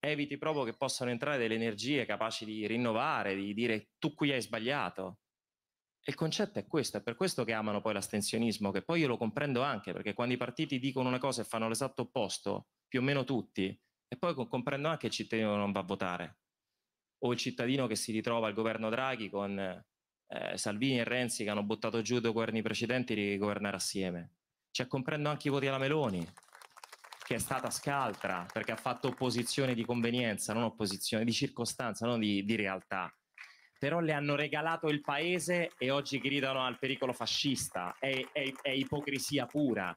eviti proprio che possano entrare delle energie capaci di rinnovare, di dire tu qui hai sbagliato. E il concetto è questo, è per questo che amano poi l'astensionismo, che poi io lo comprendo anche, perché quando i partiti dicono una cosa e fanno l'esatto opposto, più o meno tutti, e poi comprendo anche il cittadino che non va a votare, o il cittadino che si ritrova al governo Draghi con eh, Salvini e Renzi che hanno buttato giù due governi precedenti di governare assieme. Cioè comprendo anche i voti alla Meloni, che è stata scaltra perché ha fatto opposizione di convenienza, non opposizione di circostanza, non di, di realtà. Però le hanno regalato il paese e oggi gridano al pericolo fascista. È, è, è ipocrisia pura.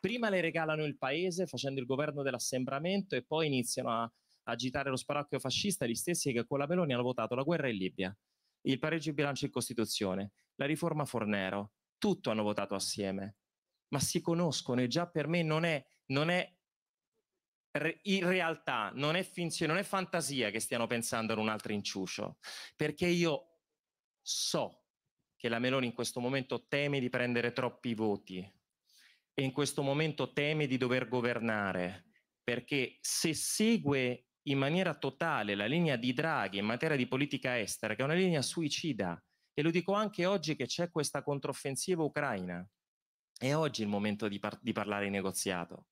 Prima le regalano il paese facendo il governo dell'assembramento e poi iniziano a agitare lo sparacchio fascista gli stessi che con la Meloni hanno votato la guerra in Libia, il pareggio di bilancio in Costituzione, la riforma Fornero. Tutto hanno votato assieme ma si conoscono e già per me non è, non è, in realtà, non è finzione, non è fantasia che stiano pensando ad un altro inciuscio, perché io so che la Meloni in questo momento teme di prendere troppi voti e in questo momento teme di dover governare, perché se segue in maniera totale la linea di Draghi in materia di politica estera, che è una linea suicida, e lo dico anche oggi che c'è questa controffensiva ucraina, è oggi il momento di, par di parlare di negoziato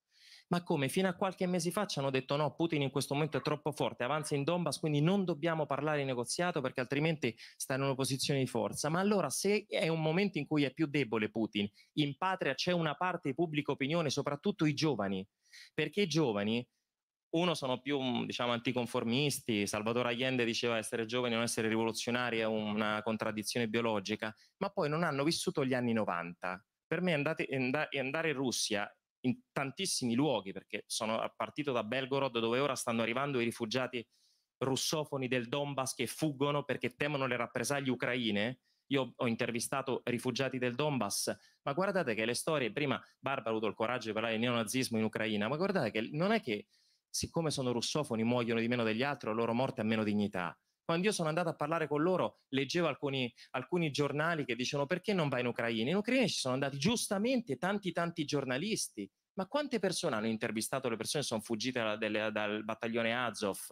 ma come fino a qualche mese fa ci hanno detto no, Putin in questo momento è troppo forte, avanza in Donbass, quindi non dobbiamo parlare di negoziato perché altrimenti sta in una posizione di forza. Ma allora se è un momento in cui è più debole Putin, in patria c'è una parte di pubblica opinione, soprattutto i giovani, perché i giovani uno sono più mm, diciamo, anticonformisti, Salvatore Allende diceva essere giovani e non essere rivoluzionari è una contraddizione biologica, ma poi non hanno vissuto gli anni 90. Per me andate, andare in Russia in tantissimi luoghi, perché sono partito da Belgorod dove ora stanno arrivando i rifugiati russofoni del Donbass che fuggono perché temono le rappresaglie ucraine. Io ho intervistato rifugiati del Donbass, ma guardate che le storie, prima Barbara ha avuto il coraggio di parlare di neonazismo in Ucraina, ma guardate che non è che siccome sono russofoni muoiono di meno degli altri, la loro morte ha meno dignità. Quando io sono andato a parlare con loro, leggevo alcuni, alcuni giornali che dicevano perché non vai in Ucraina? In Ucraina ci sono andati giustamente tanti tanti giornalisti, ma quante persone hanno intervistato le persone che sono fuggite da, delle, dal battaglione Azov?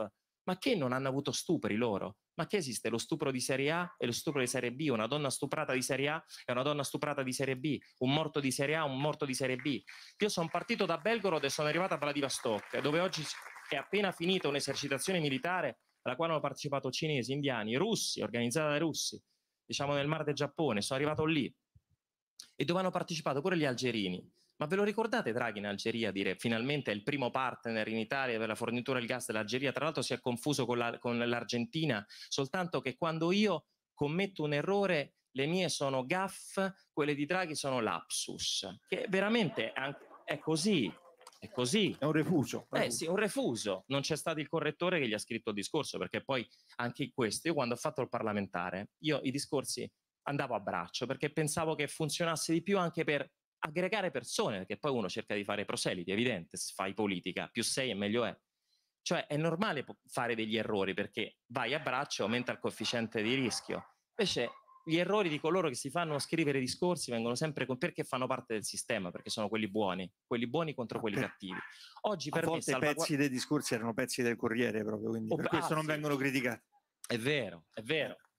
Ma che non hanno avuto stupri loro? Ma che esiste lo stupro di serie A e lo stupro di serie B? Una donna stuprata di serie A e una donna stuprata di serie B? Un morto di serie A, e un morto di serie B? Io sono partito da Belgorod e sono arrivato a Vladivostok, dove oggi è appena finita un'esercitazione militare alla quale hanno partecipato cinesi, indiani, russi, organizzata dai russi, diciamo nel Mar del Giappone, sono arrivato lì, e dove hanno partecipato pure gli algerini. Ma ve lo ricordate Draghi in Algeria dire finalmente è il primo partner in Italia per la fornitura del gas dell'Algeria? Tra l'altro si è confuso con, la, con l'Argentina, soltanto che quando io commetto un errore le mie sono gaff, quelle di Draghi sono lapsus, che veramente è così, è così. È un refuso. Eh sì, un refuso. Non c'è stato il correttore che gli ha scritto il discorso, perché poi anche questo, io quando ho fatto il parlamentare, io i discorsi andavo a braccio, perché pensavo che funzionasse di più anche per aggregare persone, perché poi uno cerca di fare proseliti, è evidente, se fai politica, più sei e meglio è. Cioè è normale fare degli errori perché vai a braccio, aumenta il coefficiente di rischio. Invece gli errori di coloro che si fanno scrivere discorsi vengono sempre con, perché fanno parte del sistema, perché sono quelli buoni, quelli buoni contro quelli per, cattivi. Oggi per me salvaguard- pezzi dei discorsi erano pezzi del Corriere proprio, quindi oh, per ah, questo sì. non vengono criticati. È vero, è vero. Eh.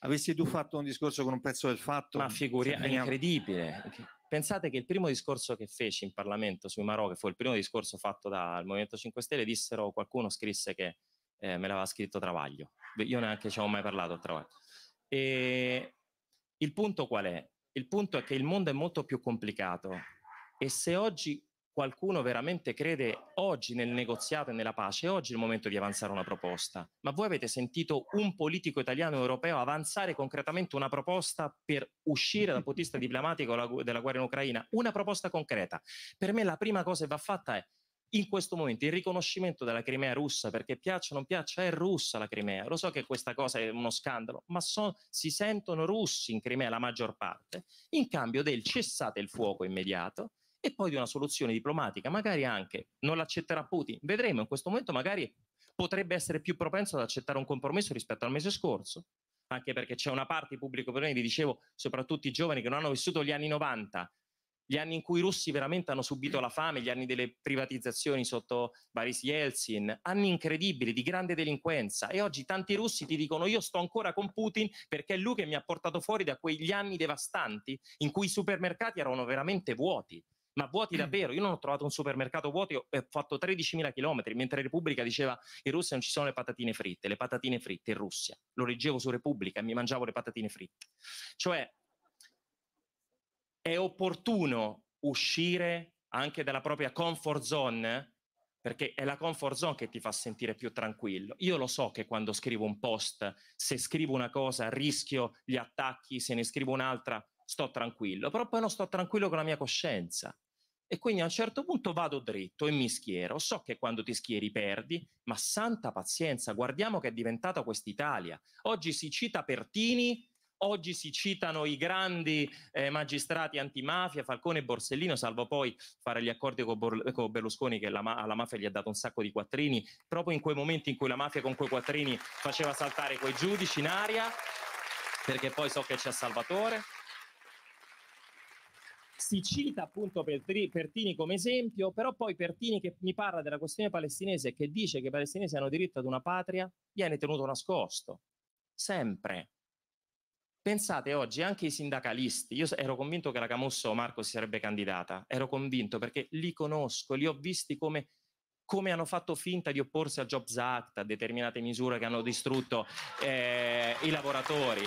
Avessi tu fatto un discorso con un pezzo del fatto? Ma figuri, è incredibile. Pensate che il primo discorso che feci in Parlamento sui Marò, che fu il primo discorso fatto dal Movimento 5 Stelle, dissero qualcuno scrisse che eh, me l'aveva scritto Travaglio. Io neanche ci avevo mai parlato a Travaglio. E il punto qual è? Il punto è che il mondo è molto più complicato e se oggi qualcuno veramente crede oggi nel negoziato e nella pace, è oggi il momento di avanzare una proposta. Ma voi avete sentito un politico italiano e europeo avanzare concretamente una proposta per uscire dal punto di vista diplomatico della guerra in Ucraina? Una proposta concreta. Per me la prima cosa che va fatta è in questo momento il riconoscimento della Crimea russa, perché piaccia o non piaccia, è russa la Crimea. Lo so che questa cosa è uno scandalo, ma so, si sentono russi in Crimea la maggior parte, in cambio del cessate il fuoco immediato e poi di una soluzione diplomatica, magari anche non l'accetterà Putin. Vedremo, in questo momento magari potrebbe essere più propenso ad accettare un compromesso rispetto al mese scorso, anche perché c'è una parte di pubblico opinione, vi dicevo, soprattutto i giovani che non hanno vissuto gli anni 90, gli anni in cui i russi veramente hanno subito la fame, gli anni delle privatizzazioni sotto Boris Yeltsin, anni incredibili di grande delinquenza e oggi tanti russi ti dicono io sto ancora con Putin perché è lui che mi ha portato fuori da quegli anni devastanti in cui i supermercati erano veramente vuoti. Ma vuoti mm. davvero? Io non ho trovato un supermercato vuoto, eh, ho fatto 13.000 km, mentre Repubblica diceva in Russia non ci sono le patatine fritte, le patatine fritte in Russia. Lo leggevo su Repubblica e mi mangiavo le patatine fritte. Cioè, è opportuno uscire anche dalla propria comfort zone perché è la comfort zone che ti fa sentire più tranquillo. Io lo so che quando scrivo un post, se scrivo una cosa rischio gli attacchi, se ne scrivo un'altra sto tranquillo, però poi non sto tranquillo con la mia coscienza. E quindi a un certo punto vado dritto e mi schiero. So che quando ti schieri perdi, ma santa pazienza, guardiamo che è diventata quest'Italia. Oggi si cita Pertini Oggi si citano i grandi eh, magistrati antimafia, Falcone e Borsellino, salvo poi fare gli accordi con, Bor- con Berlusconi che la ma- alla mafia gli ha dato un sacco di quattrini, proprio in quei momenti in cui la mafia con quei quattrini faceva saltare quei giudici in aria, perché poi so che c'è Salvatore. Si cita appunto Pertini, come esempio, però poi Pertini che mi parla della questione palestinese e che dice che i palestinesi hanno diritto ad una patria, viene tenuto nascosto, sempre Pensate oggi anche i sindacalisti, io ero convinto che la Camusso o Marco si sarebbe candidata, ero convinto perché li conosco, li ho visti come, come hanno fatto finta di opporsi al Jobs Act, a determinate misure che hanno distrutto eh, i lavoratori.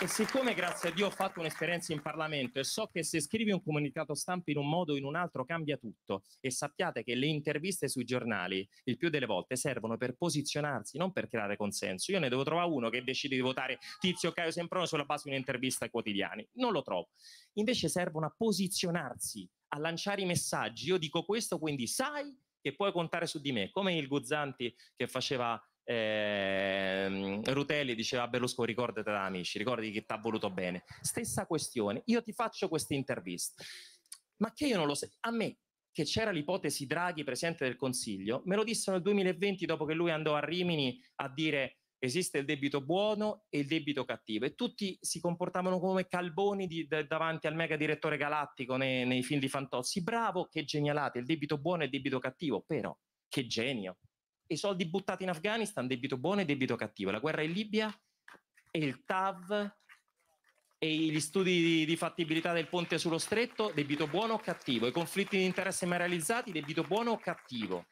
E siccome grazie a Dio ho fatto un'esperienza in Parlamento e so che se scrivi un comunicato stampa in un modo o in un altro cambia tutto e sappiate che le interviste sui giornali il più delle volte servono per posizionarsi, non per creare consenso. Io ne devo trovare uno che decide di votare Tizio Caio Semprone sulla base di un'intervista ai quotidiani. Non lo trovo. Invece servono a posizionarsi, a lanciare i messaggi. Io dico questo, quindi sai che puoi contare su di me, come il Guzzanti che faceva eh, Rutelli diceva a Berlusconi ricordatela amici, ricordi che ti ha voluto bene. Stessa questione, io ti faccio questa intervista, ma che io non lo so, a me che c'era l'ipotesi Draghi presidente del Consiglio, me lo disse nel 2020 dopo che lui andò a Rimini a dire esiste il debito buono e il debito cattivo e tutti si comportavano come calboni di, de, davanti al mega direttore galattico nei, nei film di Fantozzi. Bravo, che genialate, il debito buono e il debito cattivo, però che genio, i soldi buttati in Afghanistan, debito buono e debito cattivo, la guerra in Libia e il TAV e gli studi di, fattibilità del ponte sullo stretto, debito buono o cattivo, i conflitti di interesse mai realizzati, debito buono o cattivo.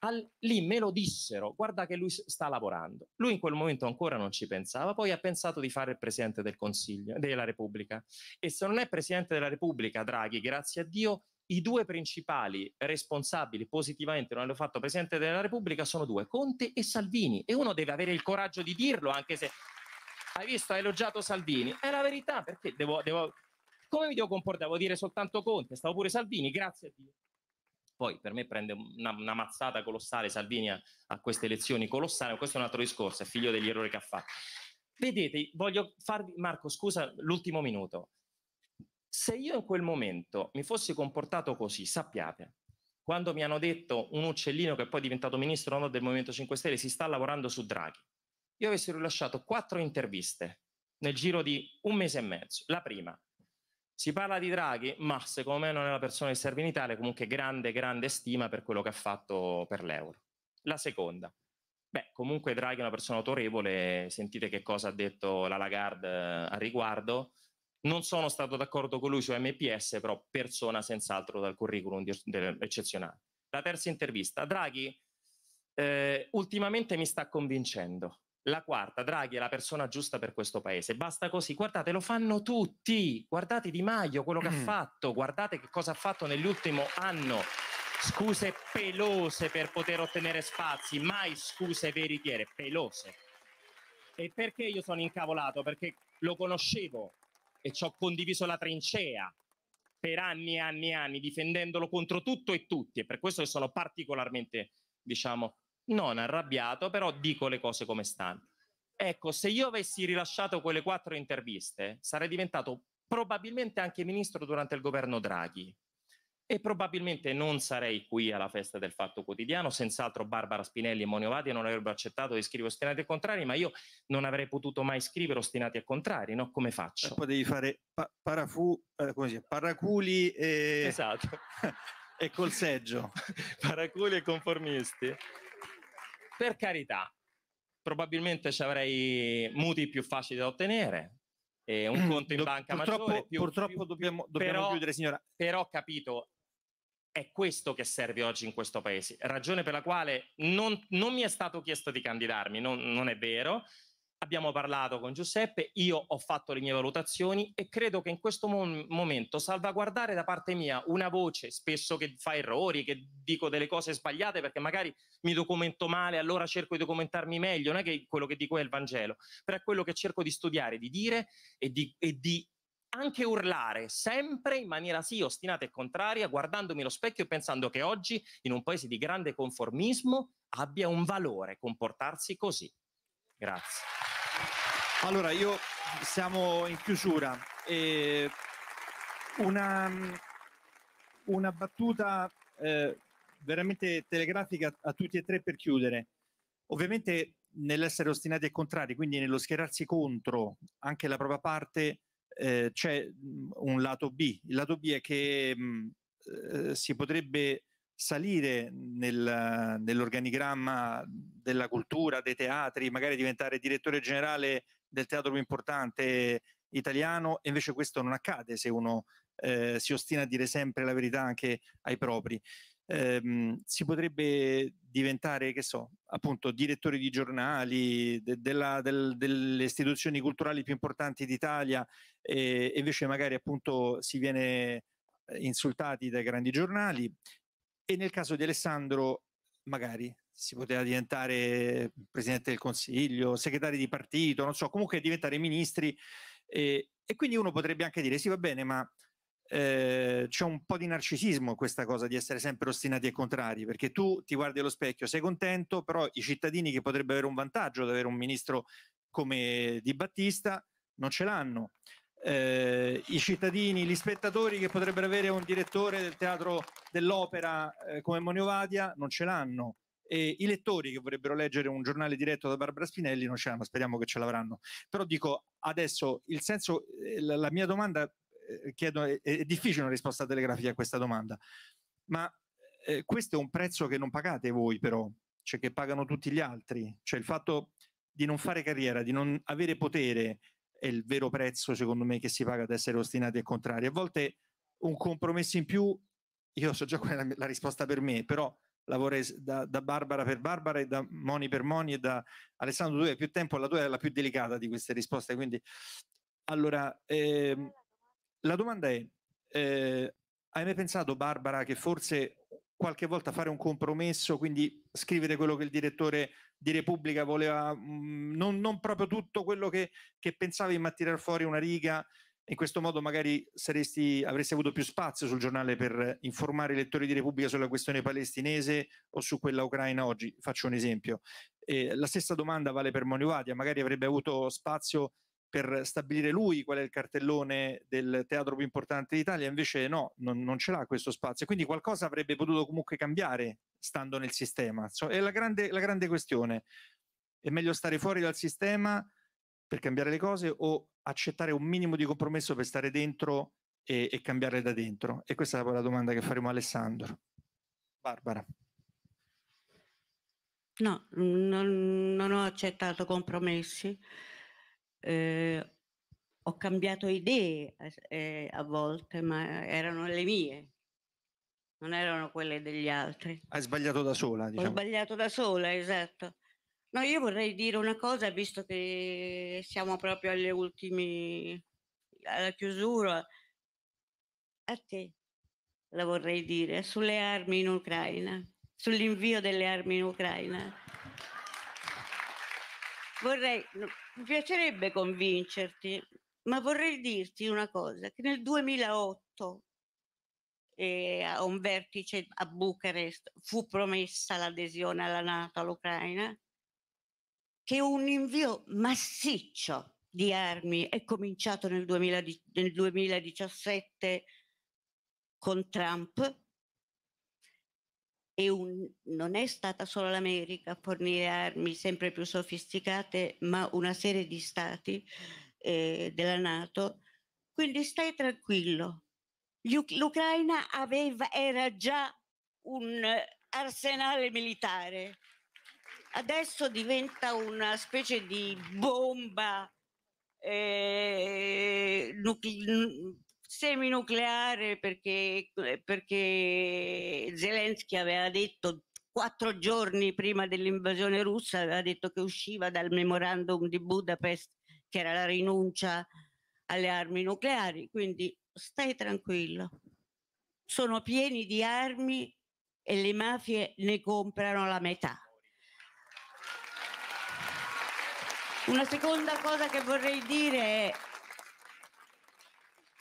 Al, lì me lo dissero, guarda che lui sta lavorando. Lui in quel momento ancora non ci pensava, poi ha pensato di fare il Presidente del Consiglio, della Repubblica. E se non è Presidente della Repubblica, Draghi, grazie a Dio, i due principali responsabili positivamente, non hanno fatto Presidente della Repubblica, sono due, Conte e Salvini. E uno deve avere il coraggio di dirlo, anche se hai visto, hai elogiato Salvini. È la verità, perché devo... devo... Come mi devo comportare? Devo dire soltanto Conte, stavo pure Salvini, grazie a Dio. Poi per me prende una, una mazzata colossale Salvini a, a queste elezioni colossali, ma questo è un altro discorso, è figlio degli errori che ha fatto. Vedete, voglio farvi, Marco, scusa, l'ultimo minuto. Se io in quel momento mi fossi comportato così, sappiate, quando mi hanno detto un uccellino che poi è diventato ministro no, del Movimento 5 Stelle si sta lavorando su Draghi, io avessi rilasciato quattro interviste nel giro di un mese e mezzo. La prima, si parla di Draghi, ma secondo me non è la persona che serve in Italia, comunque grande, grande stima per quello che ha fatto per l'euro. La seconda, beh, comunque Draghi è una persona autorevole, sentite che cosa ha detto la Lagarde eh, a riguardo, non sono stato d'accordo con lui su MPS, però persona senz'altro dal curriculum eccezionale. La terza intervista. Draghi eh, ultimamente mi sta convincendo. La quarta, Draghi è la persona giusta per questo paese. Basta così. Guardate, lo fanno tutti. Guardate Di Maio, quello che ha mm. fatto. Guardate che cosa ha fatto nell'ultimo anno. Scuse pelose per poter ottenere spazi, mai scuse veritiere, pelose. E perché io sono incavolato? Perché lo conoscevo e ci ho condiviso la trincea per anni e anni e anni, difendendolo contro tutto e tutti, e per questo che sono particolarmente, diciamo, non arrabbiato, però dico le cose come stanno. Ecco, se io avessi rilasciato quelle quattro interviste, sarei diventato probabilmente anche ministro durante il governo Draghi, e probabilmente non sarei qui alla festa del fatto quotidiano, senz'altro Barbara Spinelli e Monio Vadia non avrebbero accettato di scrivere ostinati e contrari, ma io non avrei potuto mai scrivere ostinati e contrari, no? Come faccio? E poi devi fare pa- parafu, eh, come si paraculi e... Esatto. e col seggio. paraculi e conformisti. Per carità, probabilmente ci avrei muti più facili da ottenere, un mm. conto in Do, banca purtroppo, maggiore. Più, purtroppo più, dobbiamo, dobbiamo però, chiudere, signora. Però capito, è questo che serve oggi in questo paese, ragione per la quale non, non mi è stato chiesto di candidarmi, non, non, è vero. Abbiamo parlato con Giuseppe, io ho fatto le mie valutazioni e credo che in questo mom- momento salvaguardare da parte mia una voce, spesso che fa errori, che dico delle cose sbagliate perché magari mi documento male, allora cerco di documentarmi meglio, non è che quello che dico è il Vangelo, però è quello che cerco di studiare, di dire e di, e di anche urlare sempre in maniera sì ostinata e contraria, guardandomi allo specchio e pensando che oggi, in un paese di grande conformismo, abbia un valore comportarsi così. Grazie. Allora, io siamo in chiusura. Eh, una, una, battuta eh, veramente telegrafica a tutti e tre per chiudere. Ovviamente nell'essere ostinati e contrari, quindi nello schierarsi contro anche la propria parte, eh, c'è mm, un lato B. Il lato B è che mh, mm, eh, si potrebbe salire nel, nell'organigramma della cultura, dei teatri, magari diventare direttore generale del teatro più importante italiano, e invece questo non accade se uno eh, si ostina a dire sempre la verità anche ai propri ehm, si potrebbe diventare, che so, appunto direttori di giornali, de- della, del, delle istituzioni culturali più importanti d'Italia e, invece magari appunto si viene eh, insultati dai grandi giornali e nel caso di Alessandro magari si poteva diventare presidente del consiglio, segretario di partito, non so, comunque diventare ministri e, e quindi uno potrebbe anche dire sì va bene ma eh, c'è un po' di narcisismo questa cosa di essere sempre ostinati e contrari, perché tu ti guardi allo specchio, sei contento, però i cittadini che potrebbero avere un vantaggio ad avere un ministro come Di Battista non ce l'hanno. Eh, I cittadini, gli spettatori che potrebbero avere un direttore del teatro dell'opera eh, come Moniovadia non ce l'hanno. E i lettori che vorrebbero leggere un giornale diretto da Barbara Spinelli non ce l'hanno, speriamo che ce l'avranno. Però dico adesso il senso, eh, la, la mia domanda eh, chiedono, è, è, difficile una risposta telegrafica a questa domanda, ma eh, questo è un prezzo che non pagate voi però, cioè che pagano tutti gli altri, cioè il fatto di non fare carriera, di non avere potere è il vero prezzo secondo me che si paga ad essere ostinati e contrari, a volte un compromesso in più, io so già qual è la, la risposta per me, però la vorrei da, da, Barbara per Barbara e da Moni per Moni e da Alessandro tu hai più tempo, la tua è la più delicata di queste risposte, quindi allora... Ehm, la domanda è, eh, hai mai pensato Barbara che forse qualche volta fare un compromesso, quindi scrivere quello che il direttore di Repubblica voleva, mh, mm, non, non, proprio tutto quello che, che pensavi, ma tirare fuori una riga, in questo modo magari saresti, avresti avuto più spazio sul giornale per informare i lettori di Repubblica sulla questione palestinese o su quella ucraina oggi, faccio un esempio. Eh, la stessa domanda vale per Monivadia, magari avrebbe avuto spazio per stabilire lui qual è il cartellone del teatro più importante d'Italia, invece no, non, non ce l'ha questo spazio. Quindi qualcosa avrebbe potuto comunque cambiare stando nel sistema. So, è la grande, la grande questione. È meglio stare fuori dal sistema per cambiare le cose o accettare un minimo di compromesso per stare dentro e, e cambiare da dentro? E questa è la domanda che faremo a Alessandro. Barbara. No, non, non ho accettato compromessi eh, ho cambiato idee eh, a volte, ma erano le mie, non erano quelle degli altri. Hai sbagliato da sola, diciamo. Ho sbagliato da sola, esatto. No, io vorrei dire una cosa, visto che siamo proprio alle ultime, alla chiusura, a te la vorrei dire, sulle armi in Ucraina, sull'invio delle armi in Ucraina vorrei, mi piacerebbe convincerti, ma vorrei dirti una cosa, che nel 2008 eh, a un vertice a Bucarest fu promessa l'adesione alla Nato all'Ucraina, che un invio massiccio di armi è cominciato nel, 2000, nel 2017 con Trump e un, non è stata solo l'America a fornire armi sempre più sofisticate, ma una serie di stati eh, della Nato. Quindi stai tranquillo. L'Ucraina aveva, era già un arsenale militare, adesso diventa una specie di bomba eh, seminucleare perché, eh, perché Zelensky aveva detto quattro giorni prima dell'invasione russa, aveva detto che usciva dal memorandum di Budapest che era la rinuncia alle armi nucleari, quindi stai tranquillo. Sono pieni di armi e le mafie ne comprano la metà. Una seconda cosa che vorrei dire è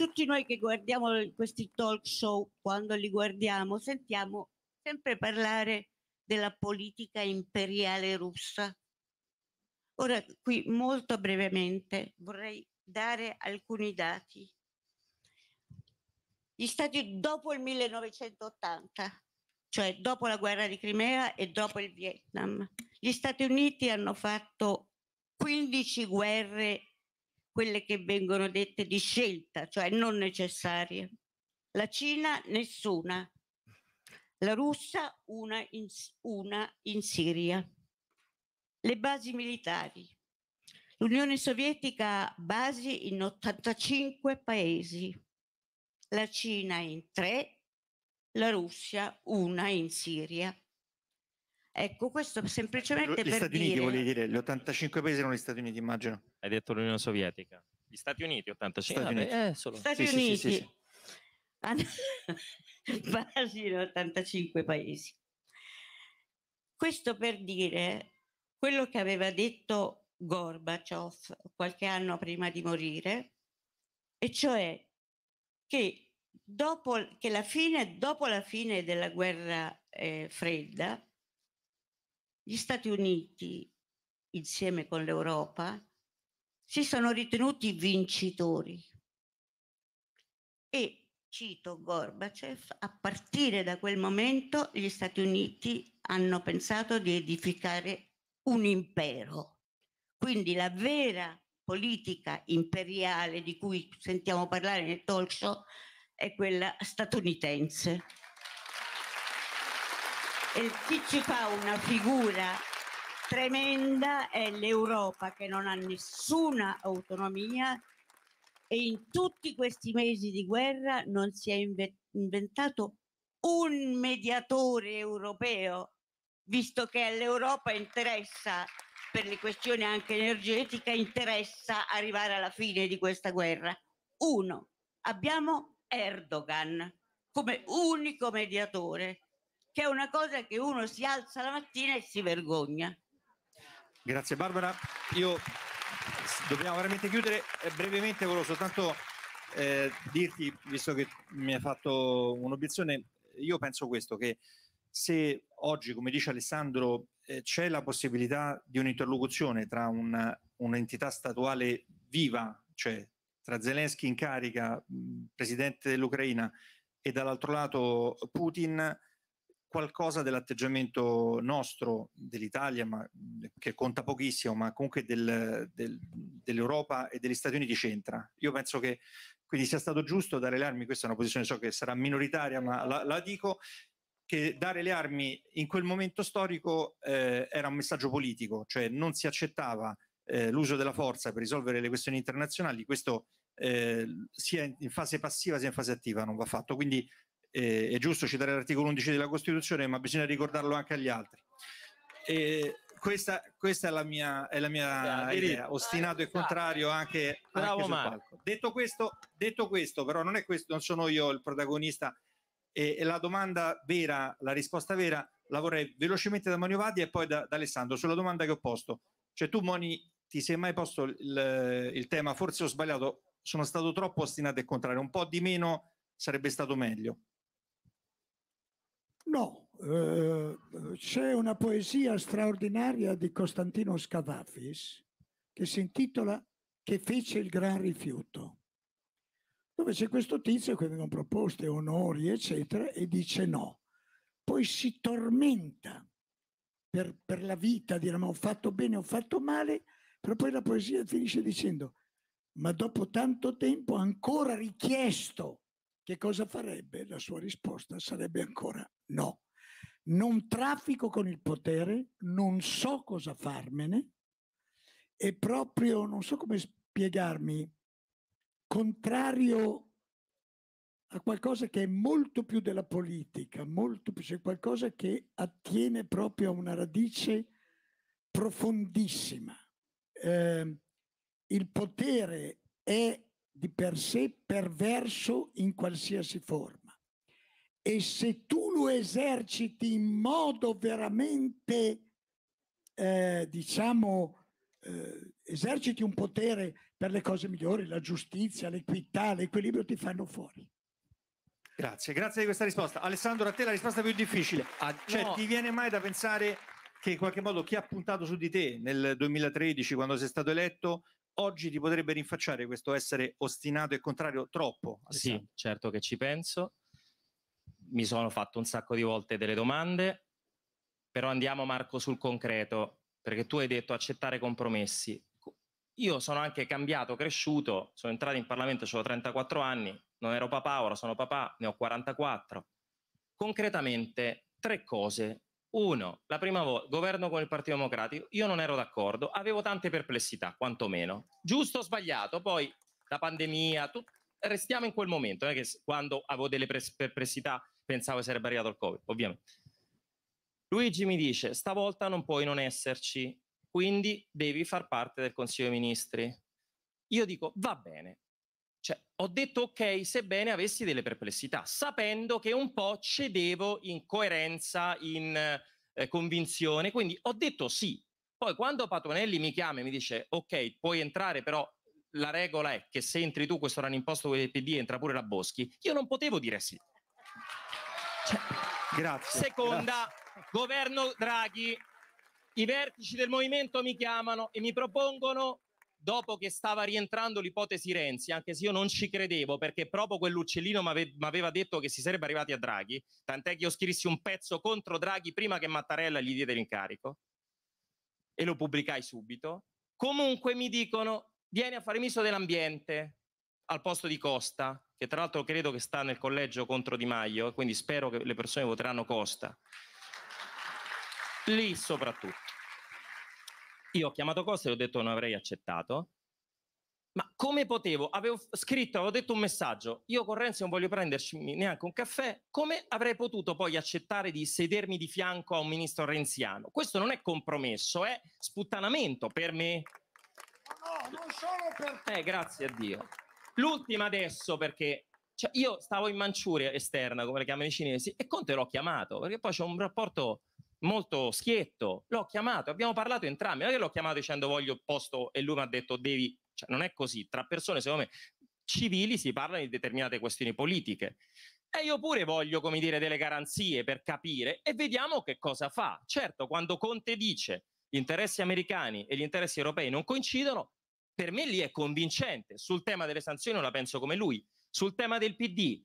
tutti noi che guardiamo questi talk show, quando li guardiamo, sentiamo sempre parlare della politica imperiale russa. Ora, qui molto brevemente vorrei dare alcuni dati. Gli stati dopo il 1980, cioè dopo la guerra di Crimea e dopo il Vietnam, gli Stati Uniti hanno fatto 15 guerre quelle che vengono dette di scelta, cioè non necessarie. La Cina nessuna, la Russia una in, una in Siria. Le basi militari. L'Unione Sovietica ha basi in 85 paesi, la Cina in tre, la Russia una in Siria. Ecco, questo semplicemente gli per Stati dire... Uniti volevi dire, gli 85 paesi erano gli Stati Uniti, immagino. Hai detto l'Unione Sovietica. Gli Stati Uniti 85. Stati Uniti. Eh, solo. Stati sì, Uniti. Sì, sì, sì, sì. 85 paesi. Questo per dire quello che aveva detto Gorbaciov qualche anno prima di morire, e cioè che dopo che la fine, dopo la fine della guerra eh, fredda, gli Stati Uniti, insieme con l'Europa, si sono ritenuti vincitori. E, cito Gorbacev, a partire da quel momento gli Stati Uniti hanno pensato di edificare un impero. Quindi la vera politica imperiale di cui sentiamo parlare nel talk show è quella statunitense. E chi ci fa una figura tremenda è l'Europa che non ha nessuna autonomia e in tutti questi mesi di guerra non si è inventato un mediatore europeo, visto che all'Europa interessa, per le questioni anche energetiche, interessa arrivare alla fine di questa guerra. Uno, abbiamo Erdogan come unico mediatore che è una cosa che uno si alza la mattina e si vergogna. Grazie Barbara, io dobbiamo veramente chiudere eh, brevemente, volevo soltanto eh, dirti, visto che mi hai fatto un'obiezione, io penso questo, che se oggi, come dice Alessandro, eh, c'è la possibilità di un'interlocuzione tra una, un'entità statuale viva, cioè tra Zelensky in carica, mh, presidente dell'Ucraina, e dall'altro lato Putin, qualcosa dell'atteggiamento nostro, dell'Italia, ma, che conta pochissimo, ma comunque del, del, dell'Europa e degli Stati Uniti c'entra. Io penso che quindi sia stato giusto dare le armi, questa è una posizione so che sarà minoritaria, ma la, la dico, che dare le armi in quel momento storico eh, era un messaggio politico, cioè non si accettava eh, l'uso della forza per risolvere le questioni internazionali, questo eh, sia in fase passiva sia in fase attiva non va fatto. Quindi eh, è giusto citare l'articolo 11 della Costituzione, ma bisogna ricordarlo anche agli altri. E questa, questa è la mia, è la mia sì, idea, ostinato e contrario anche, Bravo anche detto questo, detto questo, però non, è questo, non sono io il protagonista e, e la domanda vera, la risposta vera, la vorrei velocemente da Mario Vadi e poi da, da Alessandro sulla domanda che ho posto. Cioè tu Moni ti sei mai posto il, il tema, forse ho sbagliato, sono stato troppo ostinato e contrario, un po' di meno sarebbe stato meglio. No, eh, c'è una poesia straordinaria di Costantino Scavafis che si intitola Che fece il gran rifiuto, dove c'è questo tizio che vengono proposte onori, eccetera, e dice no. Poi si tormenta per, per la vita, dire ma ho fatto bene, ho fatto male, però poi la poesia finisce dicendo ma dopo tanto tempo ancora richiesto che cosa farebbe? La sua risposta sarebbe ancora No, non traffico con il potere, non so cosa farmene e proprio, non so come spiegarmi, contrario a qualcosa che è molto più della politica, molto più, cioè qualcosa che attiene proprio a una radice profondissima. Eh, il potere è di per sé perverso in qualsiasi forma. E se tu lo eserciti in modo veramente, eh, diciamo, eh, eserciti un potere per le cose migliori, la giustizia, l'equità, l'equilibrio, ti fanno fuori. Grazie, grazie di questa risposta. Alessandro, a te la risposta più difficile. Ah, cioè, no. ti viene mai da pensare che in qualche modo chi ha puntato su di te nel 2013 quando sei stato eletto oggi ti potrebbe rinfacciare questo essere ostinato e contrario troppo? Alessandro. Sì, certo che ci penso mi sono fatto un sacco di volte delle domande, però andiamo Marco sul concreto, perché tu hai detto accettare compromessi. Io sono anche cambiato, cresciuto, sono entrato in Parlamento, ho 34 anni, non ero papà, ora sono papà, ne ho 44. Concretamente, tre cose. Uno, la prima volta, governo con il Partito Democratico, io non ero d'accordo, avevo tante perplessità, quantomeno. Giusto o sbagliato, poi la pandemia, tu, restiamo in quel momento, non eh, che quando avevo delle perplessità pensavo sarebbe arrivato il Covid, ovviamente. Luigi mi dice, stavolta non puoi non esserci, quindi devi far parte del Consiglio dei Ministri. Io dico, va bene. Cioè, ho detto ok, sebbene avessi delle perplessità, sapendo che un po' cedevo in coerenza, in eh, convinzione, quindi ho detto sì. Poi quando Patonelli mi chiama e mi dice ok, puoi entrare, però la regola è che se entri tu questo run imposto PD entra pure la Boschi, io non potevo dire sì. Cioè, grazie. Seconda, grazie. governo Draghi, i vertici del movimento mi chiamano e mi propongono, dopo che stava rientrando l'ipotesi Renzi, anche se io non ci credevo perché proprio quell'uccellino mi aveva detto che si sarebbe arrivati a Draghi, tant'è che io scrissi un pezzo contro Draghi prima che Mattarella gli diede l'incarico e lo pubblicai subito. Comunque mi dicono, vieni a fare miso dell'ambiente, al posto di Costa, che tra l'altro credo che sta nel collegio contro Di Maio, quindi spero che le persone voteranno Costa. Lì soprattutto. Io ho chiamato Costa e ho detto non avrei accettato. Ma come potevo? Avevo scritto, avevo detto un messaggio, io con Renzi non voglio prenderci neanche un caffè, come avrei potuto poi accettare di sedermi di fianco a un ministro renziano? Questo non è compromesso, è sputtanamento per me. No, no, non solo per te. Eh, grazie a Dio. L'ultima adesso perché cioè, io stavo in Manciuria esterna, come le chiamano i cinesi, e Conte l'ho chiamato, perché poi c'è un rapporto molto schietto. L'ho chiamato, abbiamo parlato entrambi, non è che l'ho chiamato dicendo voglio posto e lui mi ha detto devi... Cioè, non è così, tra persone, secondo me, civili si parla di determinate questioni politiche. E io pure voglio, come dire, delle garanzie per capire e vediamo che cosa fa. Certo, quando Conte dice gli interessi americani e gli interessi europei non coincidono, per me lì è convincente. Sul tema delle sanzioni non la penso come lui. Sul tema del PD,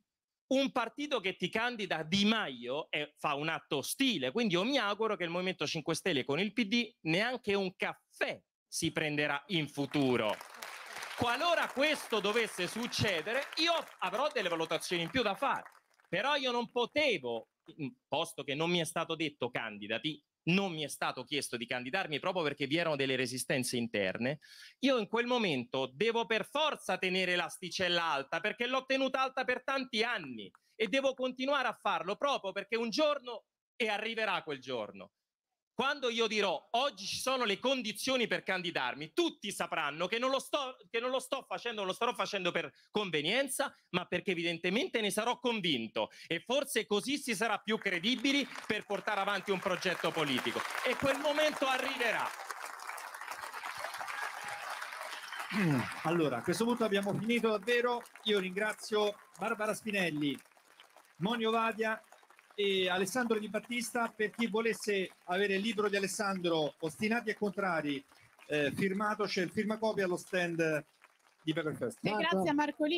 un partito che ti candida Di Maio è, fa un atto ostile, quindi io mi auguro che il Movimento 5 Stelle con il PD neanche un caffè si prenderà in futuro. Qualora questo dovesse succedere, io avrò delle valutazioni in più da fare, però io non potevo, posto che non mi è stato detto candidati, non mi è stato chiesto di candidarmi proprio perché vi erano delle resistenze interne, io in quel momento devo per forza tenere l'asticella alta perché l'ho tenuta alta per tanti anni e devo continuare a farlo proprio perché un giorno e arriverà quel giorno. Quando io dirò oggi ci sono le condizioni per candidarmi, tutti sapranno che non lo sto, che non lo sto facendo, non lo starò facendo per convenienza, ma perché evidentemente ne sarò convinto e forse così si sarà più credibili per portare avanti un progetto politico. E quel momento arriverà. Allora, a questo punto abbiamo finito davvero. Io ringrazio Barbara Spinelli, Monio Vadia e Alessandro Di Battista per chi volesse avere il libro di Alessandro Ostinati e Contrari eh, firmato c'è il firmacopia allo stand di Paperfest. E grazie a Marcolino.